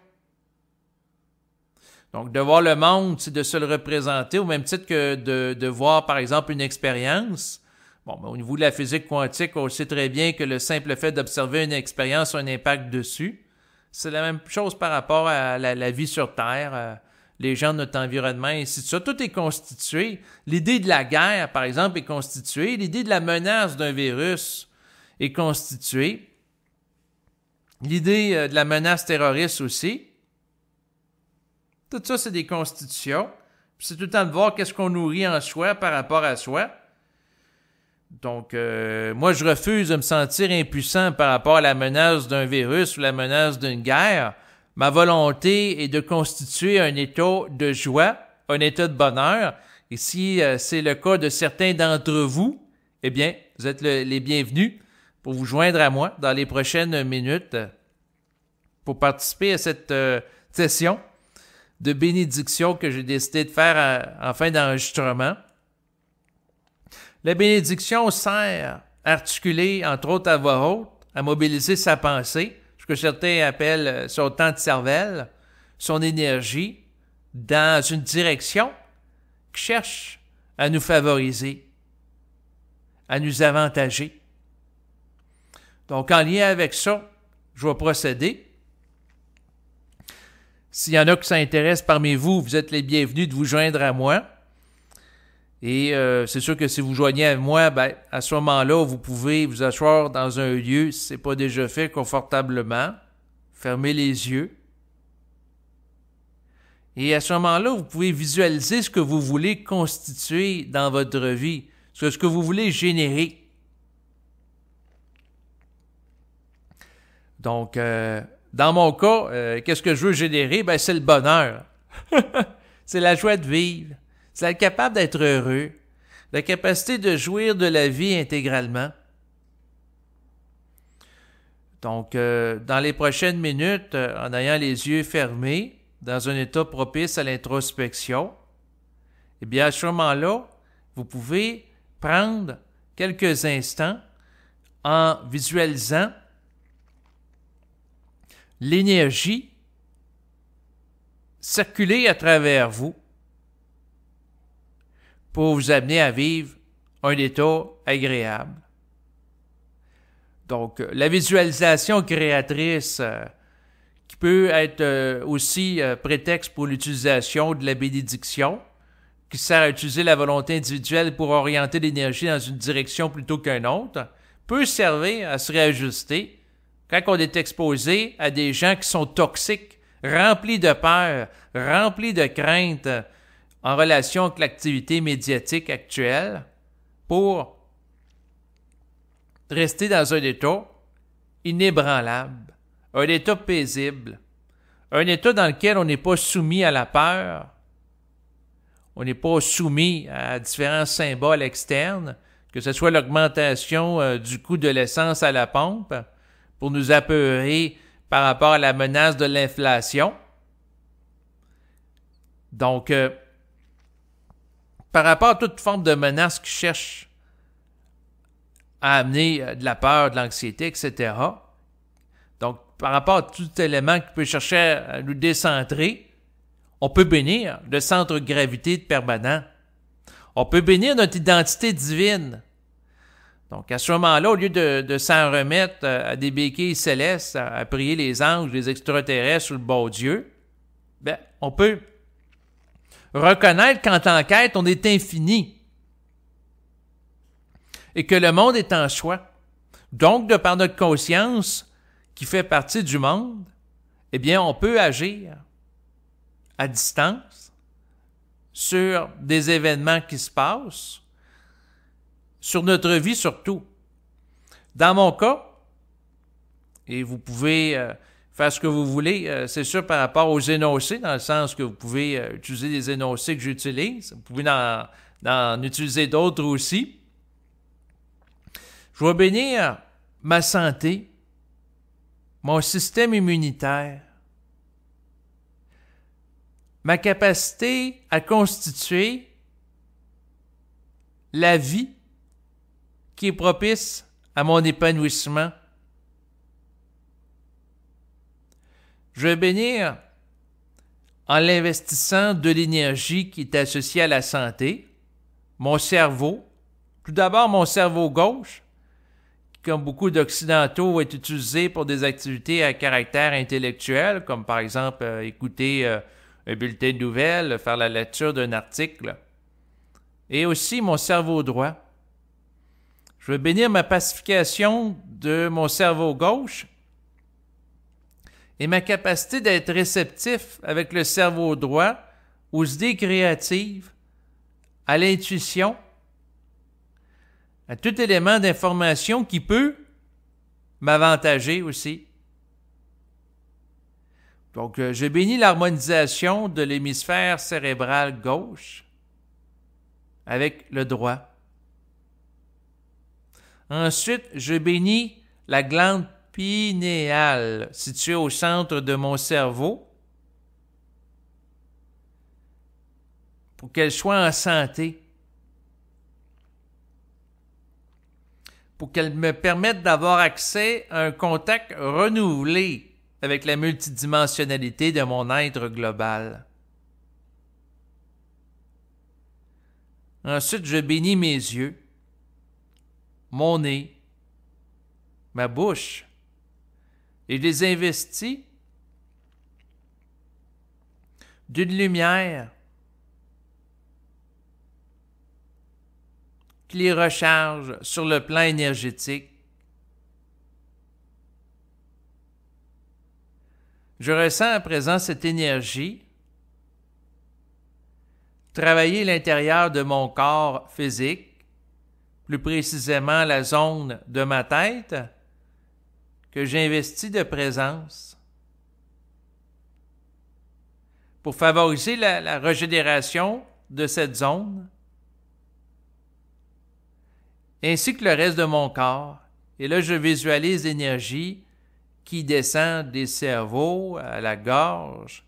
Donc, de voir le monde, c'est de se le représenter au même titre que de, voir, par exemple, une expérience. Bon, ben, au niveau de la physique quantique, on sait très bien que le simple fait d'observer une expérience a un impact dessus. C'est la même chose par rapport à la, vie sur Terre, euh, les gens de notre environnement, et ainsi Tout est constitué. L'idée de la guerre, par exemple, est constituée. L'idée de la menace d'un virus est constituée l'idée euh, de la menace terroriste aussi. Tout ça, c'est des constitutions. C'est tout le temps de voir qu'est-ce qu'on nourrit en soi par rapport à soi. Donc, euh, moi, je refuse de me sentir impuissant par rapport à la menace d'un virus ou la menace d'une guerre. Ma volonté est de constituer un état de joie, un état de bonheur. Et si euh, c'est le cas de certains d'entre vous, eh bien, vous êtes les bienvenus pour vous joindre à moi dans les prochaines minutes pour participer à cette euh, session de bénédiction que j'ai décidé de faire en, fin d'enregistrement. La bénédiction sert à articuler, entre autres à voix haute, à mobiliser sa pensée, ce que certains appellent euh, son temps de cervelle, son énergie, dans une direction qui cherche à nous favoriser, à nous avantager. Donc, en lien avec ça, je vais procéder. S'il y en a qui s'intéressent parmi vous, vous êtes les bienvenus de vous joindre à moi. Et euh, c'est sûr que si vous joignez à moi, ben, à ce moment-là, vous pouvez vous asseoir dans un lieu, si ce n'est pas déjà fait, confortablement. Fermez les yeux. Et à ce moment-là, vous pouvez visualiser ce que vous voulez constituer dans votre vie, ce que vous voulez générer. Donc, euh, dans mon cas, euh, qu'est-ce que je veux générer? Ben, c'est le bonheur. c'est la joie de vivre. C'est être capable d'être heureux. La capacité de jouir de la vie intégralement. Donc, euh, dans les prochaines minutes, en ayant les yeux fermés, dans un état propice à l'introspection, eh bien, à ce moment-là, vous pouvez prendre quelques instants en visualisant l'énergie circuler à travers vous pour vous amener à vivre un état agréable. Donc, euh, la visualisation créatrice euh, qui peut être euh, aussi prétexte pour l'utilisation de la bénédiction, qui sert à utiliser la volonté individuelle pour orienter l'énergie dans une direction plutôt qu'une autre, peut servir à se réajuster quand on est exposé à des gens qui sont toxiques, remplis de peur, remplis de crainte en relation avec l'activité médiatique actuelle, pour rester dans un état inébranlable, un état paisible, un état dans lequel on n'est pas soumis à la peur, on n'est pas soumis à différents symboles externes, que ce soit l'augmentation euh, du coût de l'essence à la pompe, pour nous apeurer par rapport à la menace de l'inflation. Donc, euh, par rapport à toute forme de menace qui cherche à amener euh, de la peur, de l'anxiété, etc. Donc, par rapport à tout élément qui peut chercher à nous décentrer, on peut bénir le centre de gravité de permanent. On peut bénir notre identité divine. Donc, à ce moment-là, au lieu de, s'en remettre euh, à des béquilles célestes, à, prier les anges, les extraterrestres ou le bon Dieu, ben, on peut reconnaître qu'en tant qu'être, on est infini et que le monde est en soi. Donc, de par notre conscience qui fait partie du monde, eh bien, on peut agir à distance sur des événements qui se passent sur notre vie surtout. Dans mon cas, et vous pouvez euh, faire ce que vous voulez, euh, c'est sûr par rapport aux énoncés, dans le sens que vous pouvez euh, utiliser les énoncés que j'utilise, vous pouvez en, en utiliser d'autres aussi. Je vais bénir ma santé, mon système immunitaire, ma capacité à constituer la vie qui est propice à mon épanouissement. Je vais bénir en l'investissant de l'énergie qui est associée à la santé, mon cerveau, tout d'abord mon cerveau gauche, qui, comme beaucoup d'Occidentaux, est utilisé pour des activités à caractère intellectuel, comme par exemple euh, écouter euh, un bulletin de nouvelles, faire la lecture d'un article, et aussi mon cerveau droit, je veux bénir ma pacification de mon cerveau gauche et ma capacité d'être réceptif avec le cerveau droit aux idées créatives, à l'intuition, à tout élément d'information qui peut m'avantager aussi. Donc, euh, je bénis l'harmonisation de l'hémisphère cérébral gauche avec le droit. Ensuite, je bénis la glande pinéale située au centre de mon cerveau pour qu'elle soit en santé, pour qu'elle me permette d'avoir accès à un contact renouvelé avec la multidimensionnalité de mon être global. Ensuite, je bénis mes yeux mon nez, ma bouche, et les investis d'une lumière qui les recharge sur le plan énergétique. Je ressens à présent cette énergie travailler l'intérieur de mon corps physique plus précisément la zone de ma tête, que j'investis de présence pour favoriser la, régénération de cette zone, ainsi que le reste de mon corps. Et là, je visualise l'énergie qui descend des cerveaux à la gorge,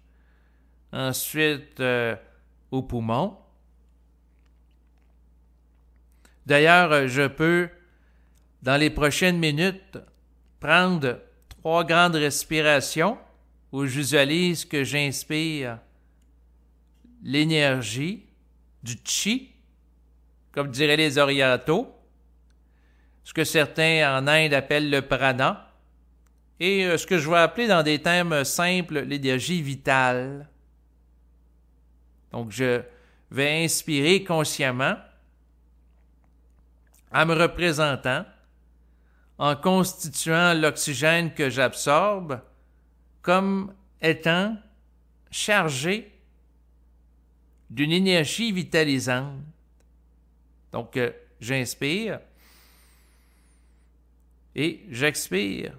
ensuite euh, aux poumons, D'ailleurs, euh, je peux, dans les prochaines minutes, prendre trois grandes respirations où j'utilise que j'inspire l'énergie du chi, comme diraient les orientaux, ce que certains en Inde appellent le prana, et euh, ce que je vais appeler dans des termes simples l'énergie vitale. Donc je vais inspirer consciemment en me représentant, en constituant l'oxygène que j'absorbe comme étant chargé d'une énergie vitalisante. Donc, euh, j'inspire et j'expire.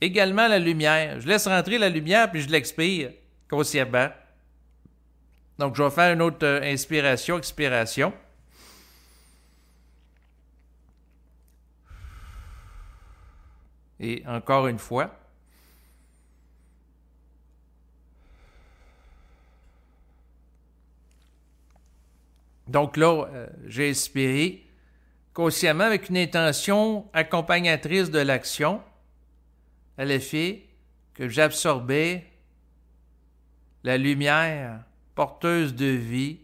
Également la lumière. Je laisse rentrer la lumière puis je l'expire consciemment. Donc, je vais faire une autre euh, inspiration, expiration. Et encore une fois, donc là, euh, j'ai inspiré consciemment avec une intention accompagnatrice de l'action, à l'effet que j'absorbais la lumière porteuse de vie,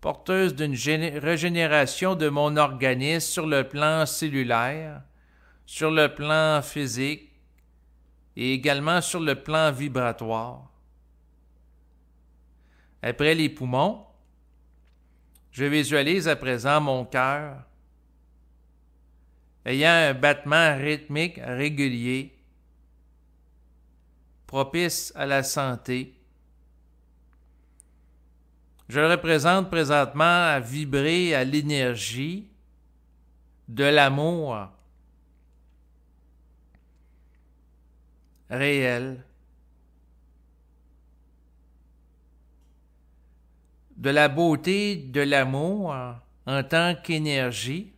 porteuse d'une régénération de mon organisme sur le plan cellulaire, sur le plan physique et également sur le plan vibratoire. Après les poumons, je visualise à présent mon cœur ayant un battement rythmique régulier, propice à la santé. Je le représente présentement à vibrer à l'énergie de l'amour réelle, de la beauté de l'amour en tant qu'énergie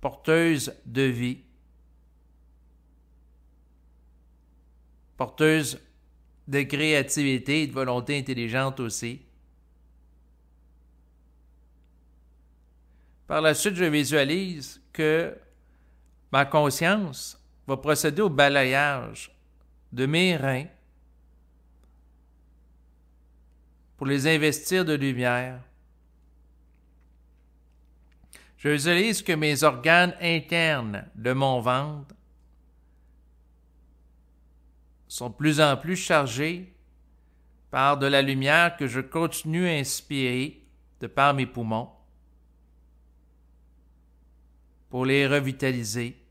porteuse de vie, porteuse de créativité et de volonté intelligente aussi. Par la suite, je visualise que ma conscience va procéder au balayage de mes reins pour les investir de lumière. Je visualise que mes organes internes de mon ventre sont de plus en plus chargés par de la lumière que je continue à inspirer de par mes poumons pour les revitaliser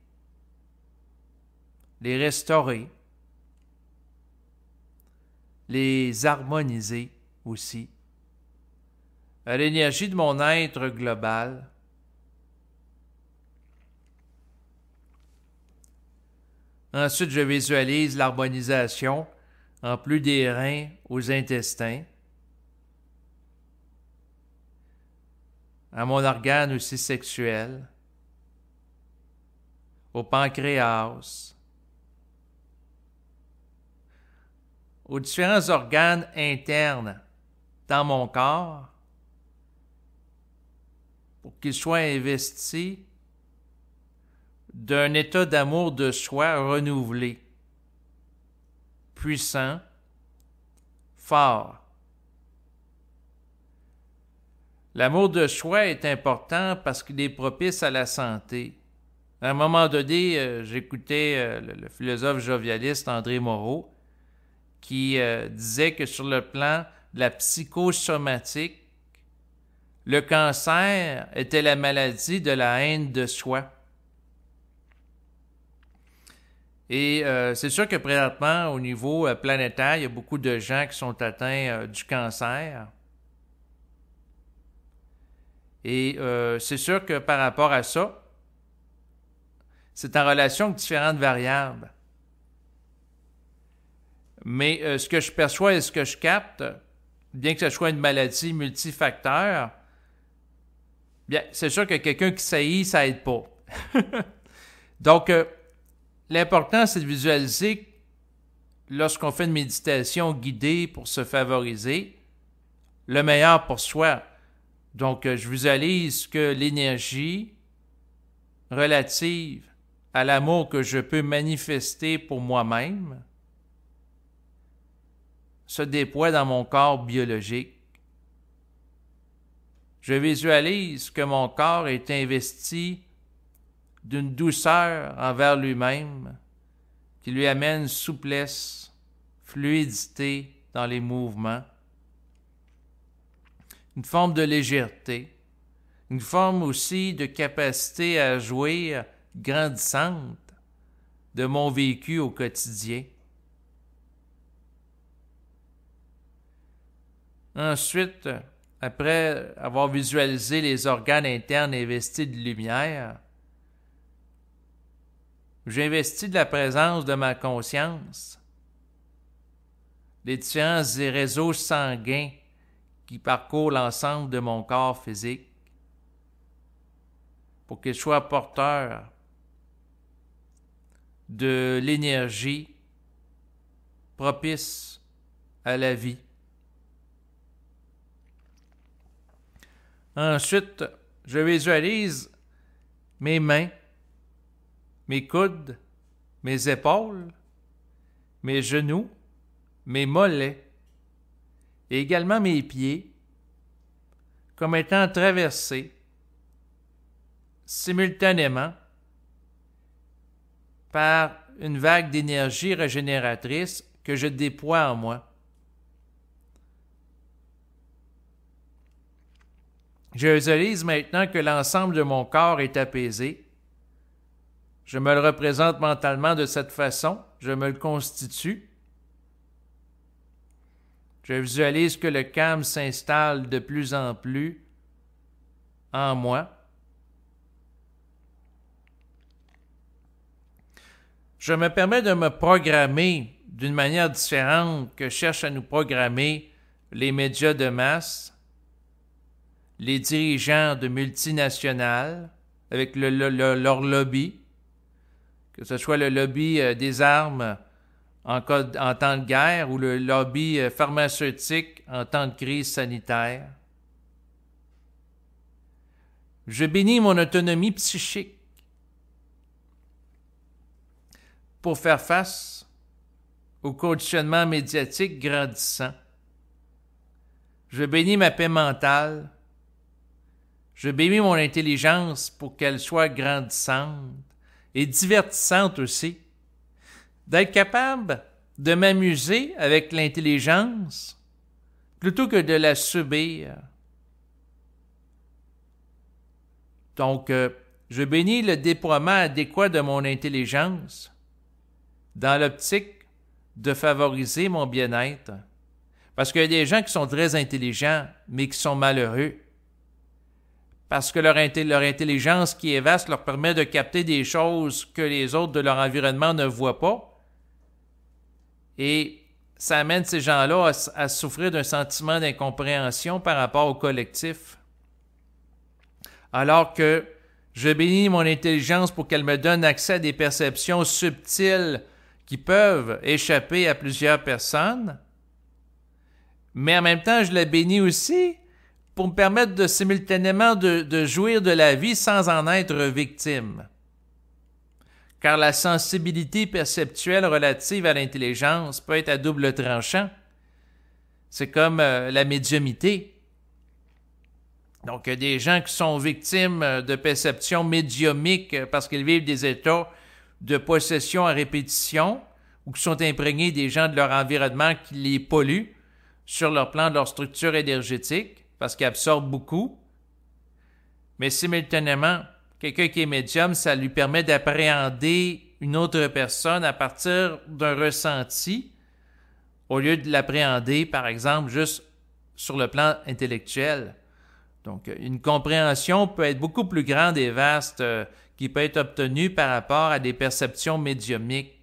les restaurer, les harmoniser aussi, à l'énergie de mon être global. Ensuite, je visualise l'harmonisation en plus des reins aux intestins, à mon organe aussi sexuel, au pancréas, aux différents organes internes dans mon corps pour qu'ils soient investis d'un état d'amour de soi renouvelé, puissant, fort. L'amour de soi est important parce qu'il est propice à la santé. À un moment donné, euh, j'écoutais euh, le philosophe jovialiste André Moreau qui euh, disait que sur le plan de la psychosomatique, le cancer était la maladie de la haine de soi. Et euh, c'est sûr que présentement, au niveau euh, planétaire, il y a beaucoup de gens qui sont atteints du cancer. Et c'est sûr que par rapport à ça, c'est en relation avec différentes variables. Mais euh, ce que je perçois et ce que je capte, bien que ce soit une maladie multifacteur, bien, c'est sûr que quelqu'un qui saillit, ça aide pas. Donc, euh, l'important, c'est de visualiser lorsqu'on fait une méditation guidée pour se favoriser, le meilleur pour soi. Donc, euh, je visualise que l'énergie relative à l'amour que je peux manifester pour moi-même se déploie dans mon corps biologique. Je visualise que mon corps est investi d'une douceur envers lui-même qui lui amène souplesse, fluidité dans les mouvements, une forme de légèreté, une forme aussi de capacité à jouir grandissante de mon vécu au quotidien. Ensuite, après avoir visualisé les organes internes investis de lumière, j'investis de la présence de ma conscience, les différents réseaux sanguins qui parcourent l'ensemble de mon corps physique, pour qu'ils soient porteurs de l'énergie propice à la vie. Ensuite, je visualise mes mains, mes coudes, mes épaules, mes genoux, mes mollets et également mes pieds comme étant traversés simultanément par une vague d'énergie régénératrice que je déploie en moi. Je visualise maintenant que l'ensemble de mon corps est apaisé. Je me le représente mentalement de cette façon, je me le constitue. Je visualise que le calme s'installe de plus en plus en moi. Je me permets de me programmer d'une manière différente que cherchent à nous programmer les médias de masse les dirigeants de multinationales avec leur lobby, que ce soit le lobby euh, des armes en, temps de guerre ou le lobby euh, pharmaceutique en temps de crise sanitaire. Je bénis mon autonomie psychique pour faire face au conditionnement médiatique grandissant. Je bénis ma paix mentale je bénis mon intelligence pour qu'elle soit grandissante et divertissante aussi. D'être capable de m'amuser avec l'intelligence plutôt que de la subir. Donc, euh, je bénis le déploiement adéquat de mon intelligence dans l'optique de favoriser mon bien-être. Parce qu'il y a des gens qui sont très intelligents, mais qui sont malheureux parce que leur, intelligence qui est vaste leur permet de capter des choses que les autres de leur environnement ne voient pas. Et ça amène ces gens-là à, souffrir d'un sentiment d'incompréhension par rapport au collectif. Alors que je bénis mon intelligence pour qu'elle me donne accès à des perceptions subtiles qui peuvent échapper à plusieurs personnes, mais en même temps je la bénis aussi pour me permettre de simultanément de, jouir de la vie sans en être victime. Car la sensibilité perceptuelle relative à l'intelligence peut être à double tranchant. C'est comme euh, la médiumité. Donc, des gens qui sont victimes euh, de perceptions médiumiques euh, parce qu'ils vivent des états de possession à répétition ou qui sont imprégnés des gens de leur environnement qui les polluent sur leur plan de leur structure énergétique parce qu'il absorbe beaucoup. Mais simultanément, quelqu'un qui est médium, ça lui permet d'appréhender une autre personne à partir d'un ressenti, au lieu de l'appréhender, par exemple, juste sur le plan intellectuel. Donc, une compréhension peut être beaucoup plus grande et vaste euh, qui peut être obtenue par rapport à des perceptions médiumiques.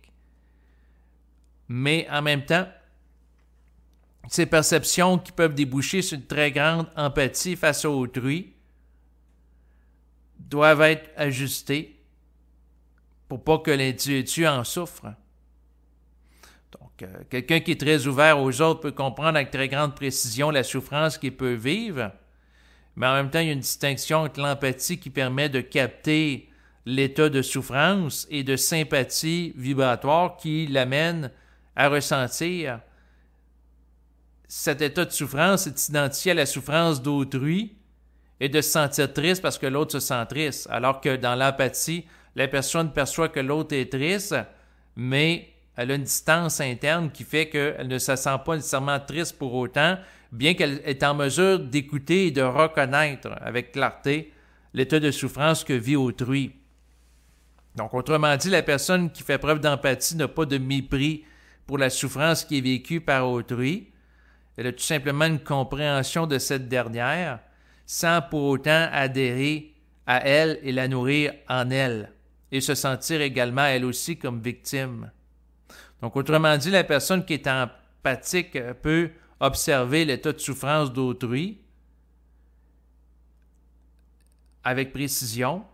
Mais en même temps, ces perceptions qui peuvent déboucher sur une très grande empathie face à autrui doivent être ajustées pour pas que l'individu en souffre. Donc, euh, quelqu'un qui est très ouvert aux autres peut comprendre avec très grande précision la souffrance qu'il peut vivre, mais en même temps, il y a une distinction entre l'empathie qui permet de capter l'état de souffrance et de sympathie vibratoire qui l'amène à ressentir cet état de souffrance est identique à la souffrance d'autrui et de se sentir triste parce que l'autre se sent triste. Alors que dans l'empathie, la personne perçoit que l'autre est triste, mais elle a une distance interne qui fait qu'elle ne se sent pas nécessairement triste pour autant, bien qu'elle est en mesure d'écouter et de reconnaître avec clarté l'état de souffrance que vit autrui. Donc, autrement dit, la personne qui fait preuve d'empathie n'a pas de mépris pour la souffrance qui est vécue par autrui, elle a tout simplement une compréhension de cette dernière sans pour autant adhérer à elle et la nourrir en elle et se sentir également elle aussi comme victime. Donc autrement dit, la personne qui est empathique peut observer l'état de souffrance d'autrui avec précision,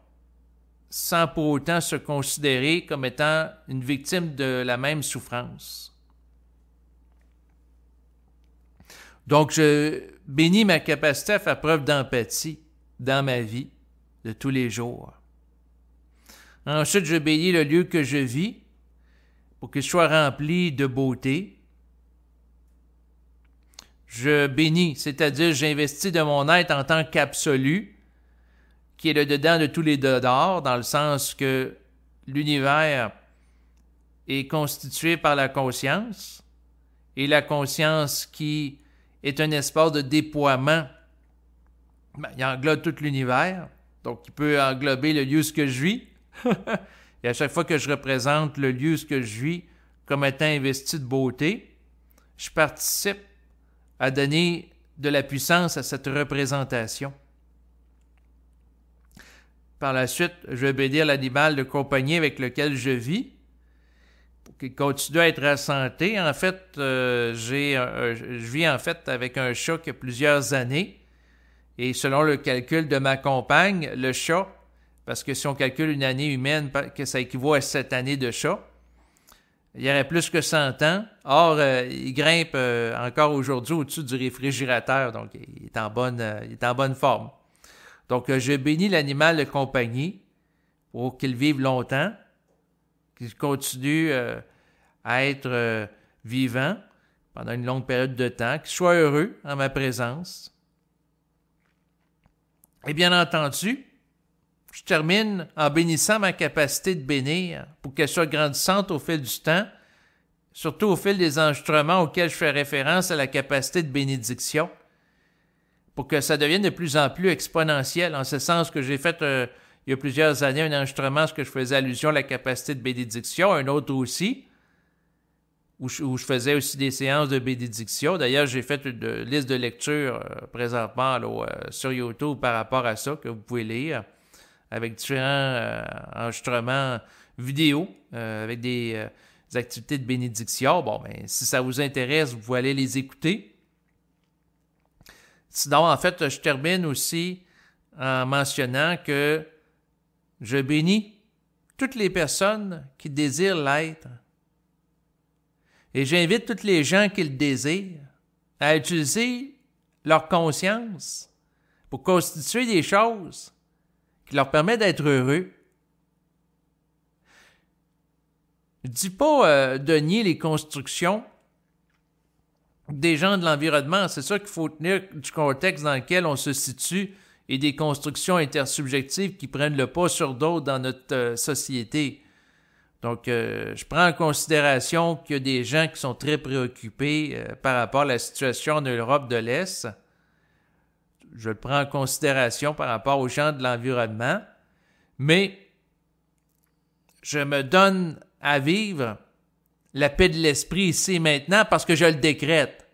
sans pour autant se considérer comme étant une victime de la même souffrance. Donc, je bénis ma capacité à faire preuve d'empathie dans ma vie de tous les jours. Ensuite, je bénis le lieu que je vis pour qu'il soit rempli de beauté. Je bénis, c'est-à-dire j'investis de mon être en tant qu'absolu, qui est le dedans de tous les dehors, dans le sens que l'univers est constitué par la conscience, et la conscience qui est un espace de déploiement. Ben, il englobe tout l'univers, donc il peut englober le lieu où que je vis. Et à chaque fois que je représente le lieu où que je vis comme étant investi de beauté, je participe à donner de la puissance à cette représentation. Par la suite, je vais bénir l'animal de compagnie avec lequel je vis qui continue à être à santé. En fait, euh, j'ai je vis en fait avec un chat qui a plusieurs années. Et selon le calcul de ma compagne, le chat, parce que si on calcule une année humaine, que ça équivaut à sept années de chat, il y aurait plus que 100 ans. Or, euh, il grimpe euh, encore aujourd'hui au-dessus du réfrigérateur, donc il est en bonne, il est en bonne forme. Donc, je bénis l'animal de compagnie pour qu'il vive longtemps qu'ils continuent euh, à être vivant euh, vivants pendant une longue période de temps, qu'ils soient heureux en ma présence. Et bien entendu, je termine en bénissant ma capacité de bénir pour qu'elle soit grandissante au fil du temps, surtout au fil des enregistrements auxquels je fais référence à la capacité de bénédiction, pour que ça devienne de plus en plus exponentiel, en ce sens que j'ai fait euh, il y a plusieurs années, un enregistrement, ce que je faisais allusion à la capacité de bénédiction, un autre aussi, où je, faisais aussi des séances de bénédiction. D'ailleurs, j'ai fait une, euh, liste de lecture euh, présentement euh, sur YouTube par rapport à ça, que vous pouvez lire, avec différents enregistrements vidéo, avec des, activités de bénédiction. Bon, mais ben, si ça vous intéresse, vous pouvez aller les écouter. Sinon, en fait, je termine aussi en mentionnant que je bénis toutes les personnes qui désirent l'être. Et j'invite toutes les gens qui le désirent à utiliser leur conscience pour constituer des choses qui leur permettent d'être heureux. Je dis pas euh, de nier les constructions des gens de l'environnement. C'est sûr qu'il faut tenir du contexte dans lequel on se situe et des constructions intersubjectives qui prennent le pas sur d'autres dans notre euh, société. Donc, euh, je prends en considération qu'il y a des gens qui sont très préoccupés euh, par rapport à la situation en Europe de l'Est. Je le prends en considération par rapport aux gens de l'environnement. Mais je me donne à vivre la paix de l'esprit ici et maintenant parce que je le décrète.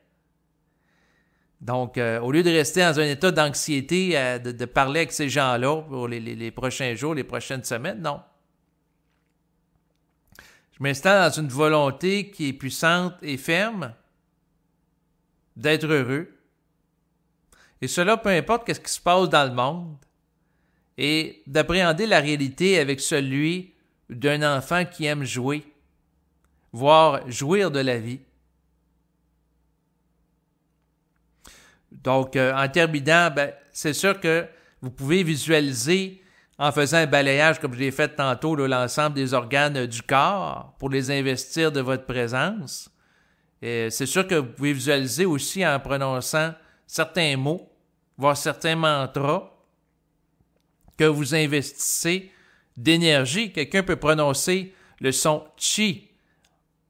Donc, euh, au lieu de rester dans un état d'anxiété, euh, de, parler avec ces gens-là pour les, prochains jours, les prochaines semaines, non. Je m'installe dans une volonté qui est puissante et ferme d'être heureux. Et cela, peu importe ce qui se passe dans le monde, et d'appréhender la réalité avec celui d'un enfant qui aime jouer, voire jouir de la vie Donc, euh, en terminant, ben, c'est sûr que vous pouvez visualiser en faisant un balayage, comme je l'ai fait tantôt, l'ensemble des organes du corps pour les investir de votre présence. Et c'est sûr que vous pouvez visualiser aussi en prononçant certains mots, voire certains mantras, que vous investissez d'énergie. Quelqu'un peut prononcer le son chi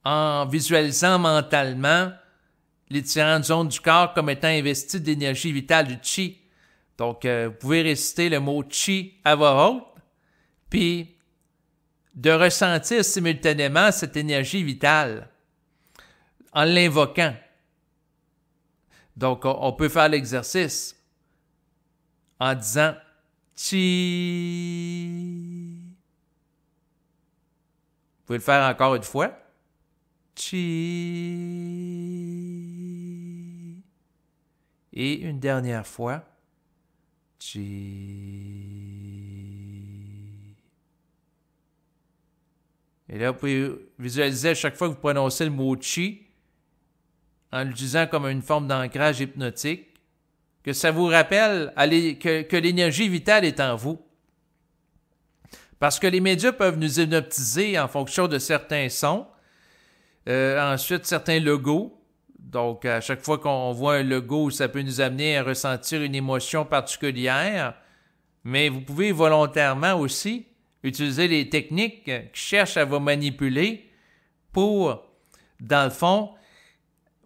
en visualisant mentalement les différentes zones du corps comme étant investies d'énergie vitale du chi. Donc, euh, vous pouvez réciter le mot chi à voix haute, puis de ressentir simultanément cette énergie vitale en l'invoquant. Donc, on peut faire l'exercice en disant chi. Vous pouvez le faire encore une fois. Chi. Et une dernière fois. Chi. Et là, vous pouvez visualiser à chaque fois que vous prononcez le mot chi, en disant, comme une forme d'ancrage hypnotique, que ça vous rappelle que, que l'énergie vitale est en vous. Parce que les médias peuvent nous hypnotiser en fonction de certains sons, euh, ensuite certains logos, donc, à chaque fois qu'on voit un logo, ça peut nous amener à ressentir une émotion particulière, mais vous pouvez volontairement aussi utiliser les techniques qui cherchent à vous manipuler pour, dans le fond,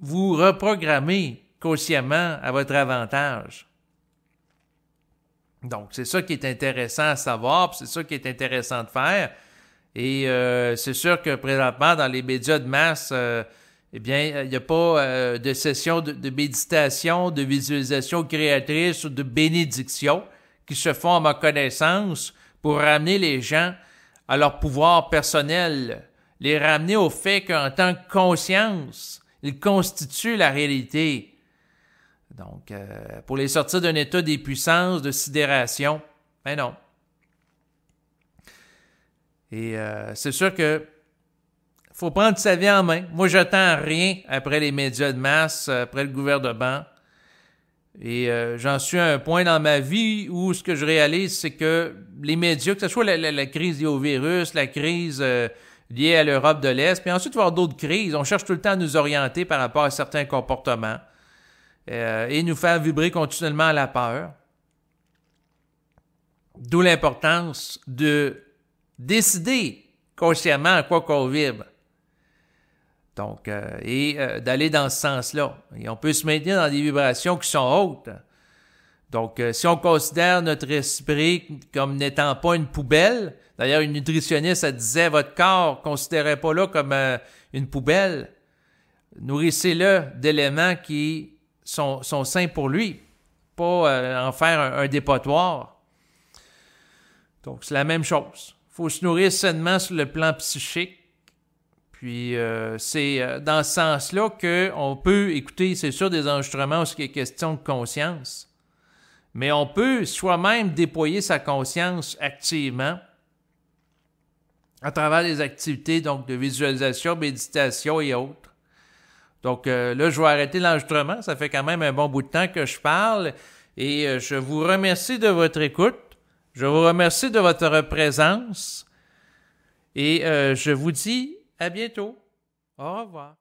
vous reprogrammer consciemment à votre avantage. Donc, c'est ça qui est intéressant à savoir, c'est ça qui est intéressant de faire. Et euh, c'est sûr que présentement, dans les médias de masse, euh, eh bien, euh, il n'y a pas euh, de session de, méditation, de visualisation créatrice ou de bénédiction qui se font à ma connaissance pour ramener les gens à leur pouvoir personnel, les ramener au fait qu'en tant que conscience, ils constituent la réalité. Donc, euh, pour les sortir d'un état des de sidération, ben non. Et c'est sûr que faut prendre sa vie en main. Moi, je j'attends rien après les médias de masse, euh, après le gouvernement. Et euh, j'en suis à un point dans ma vie où ce que je réalise, c'est que les médias, que ce soit la, crise liée au virus, la crise euh, liée à l'Europe de l'Est, puis ensuite voir d'autres crises, on cherche tout le temps à nous orienter par rapport à certains comportements et nous faire vibrer continuellement la peur. D'où l'importance de décider consciemment à quoi qu'on vibre. Donc, euh, et euh, d'aller dans ce sens-là. Et on peut se maintenir dans des vibrations qui sont hautes. Donc, euh, si on considère notre esprit comme n'étant pas une poubelle, d'ailleurs, une nutritionniste, elle disait, votre corps, considérez pas là comme une poubelle. Nourrissez-le d'éléments qui sont, sont, sains pour lui, pas en faire un, un dépotoir. Donc, c'est la même chose. Il faut se nourrir sainement sur le plan psychique puis euh, c'est euh, dans ce sens-là qu'on peut écouter, c'est sûr, des enregistrements où qui est question de conscience, mais on peut soi-même déployer sa conscience activement à travers les activités donc, de visualisation, méditation et autres. Donc euh, là, je vais arrêter l'enregistrement. Ça fait quand même un bon bout de temps que je parle et je vous remercie de votre écoute. Je vous remercie de votre présence et je vous dis à bientôt. Au revoir.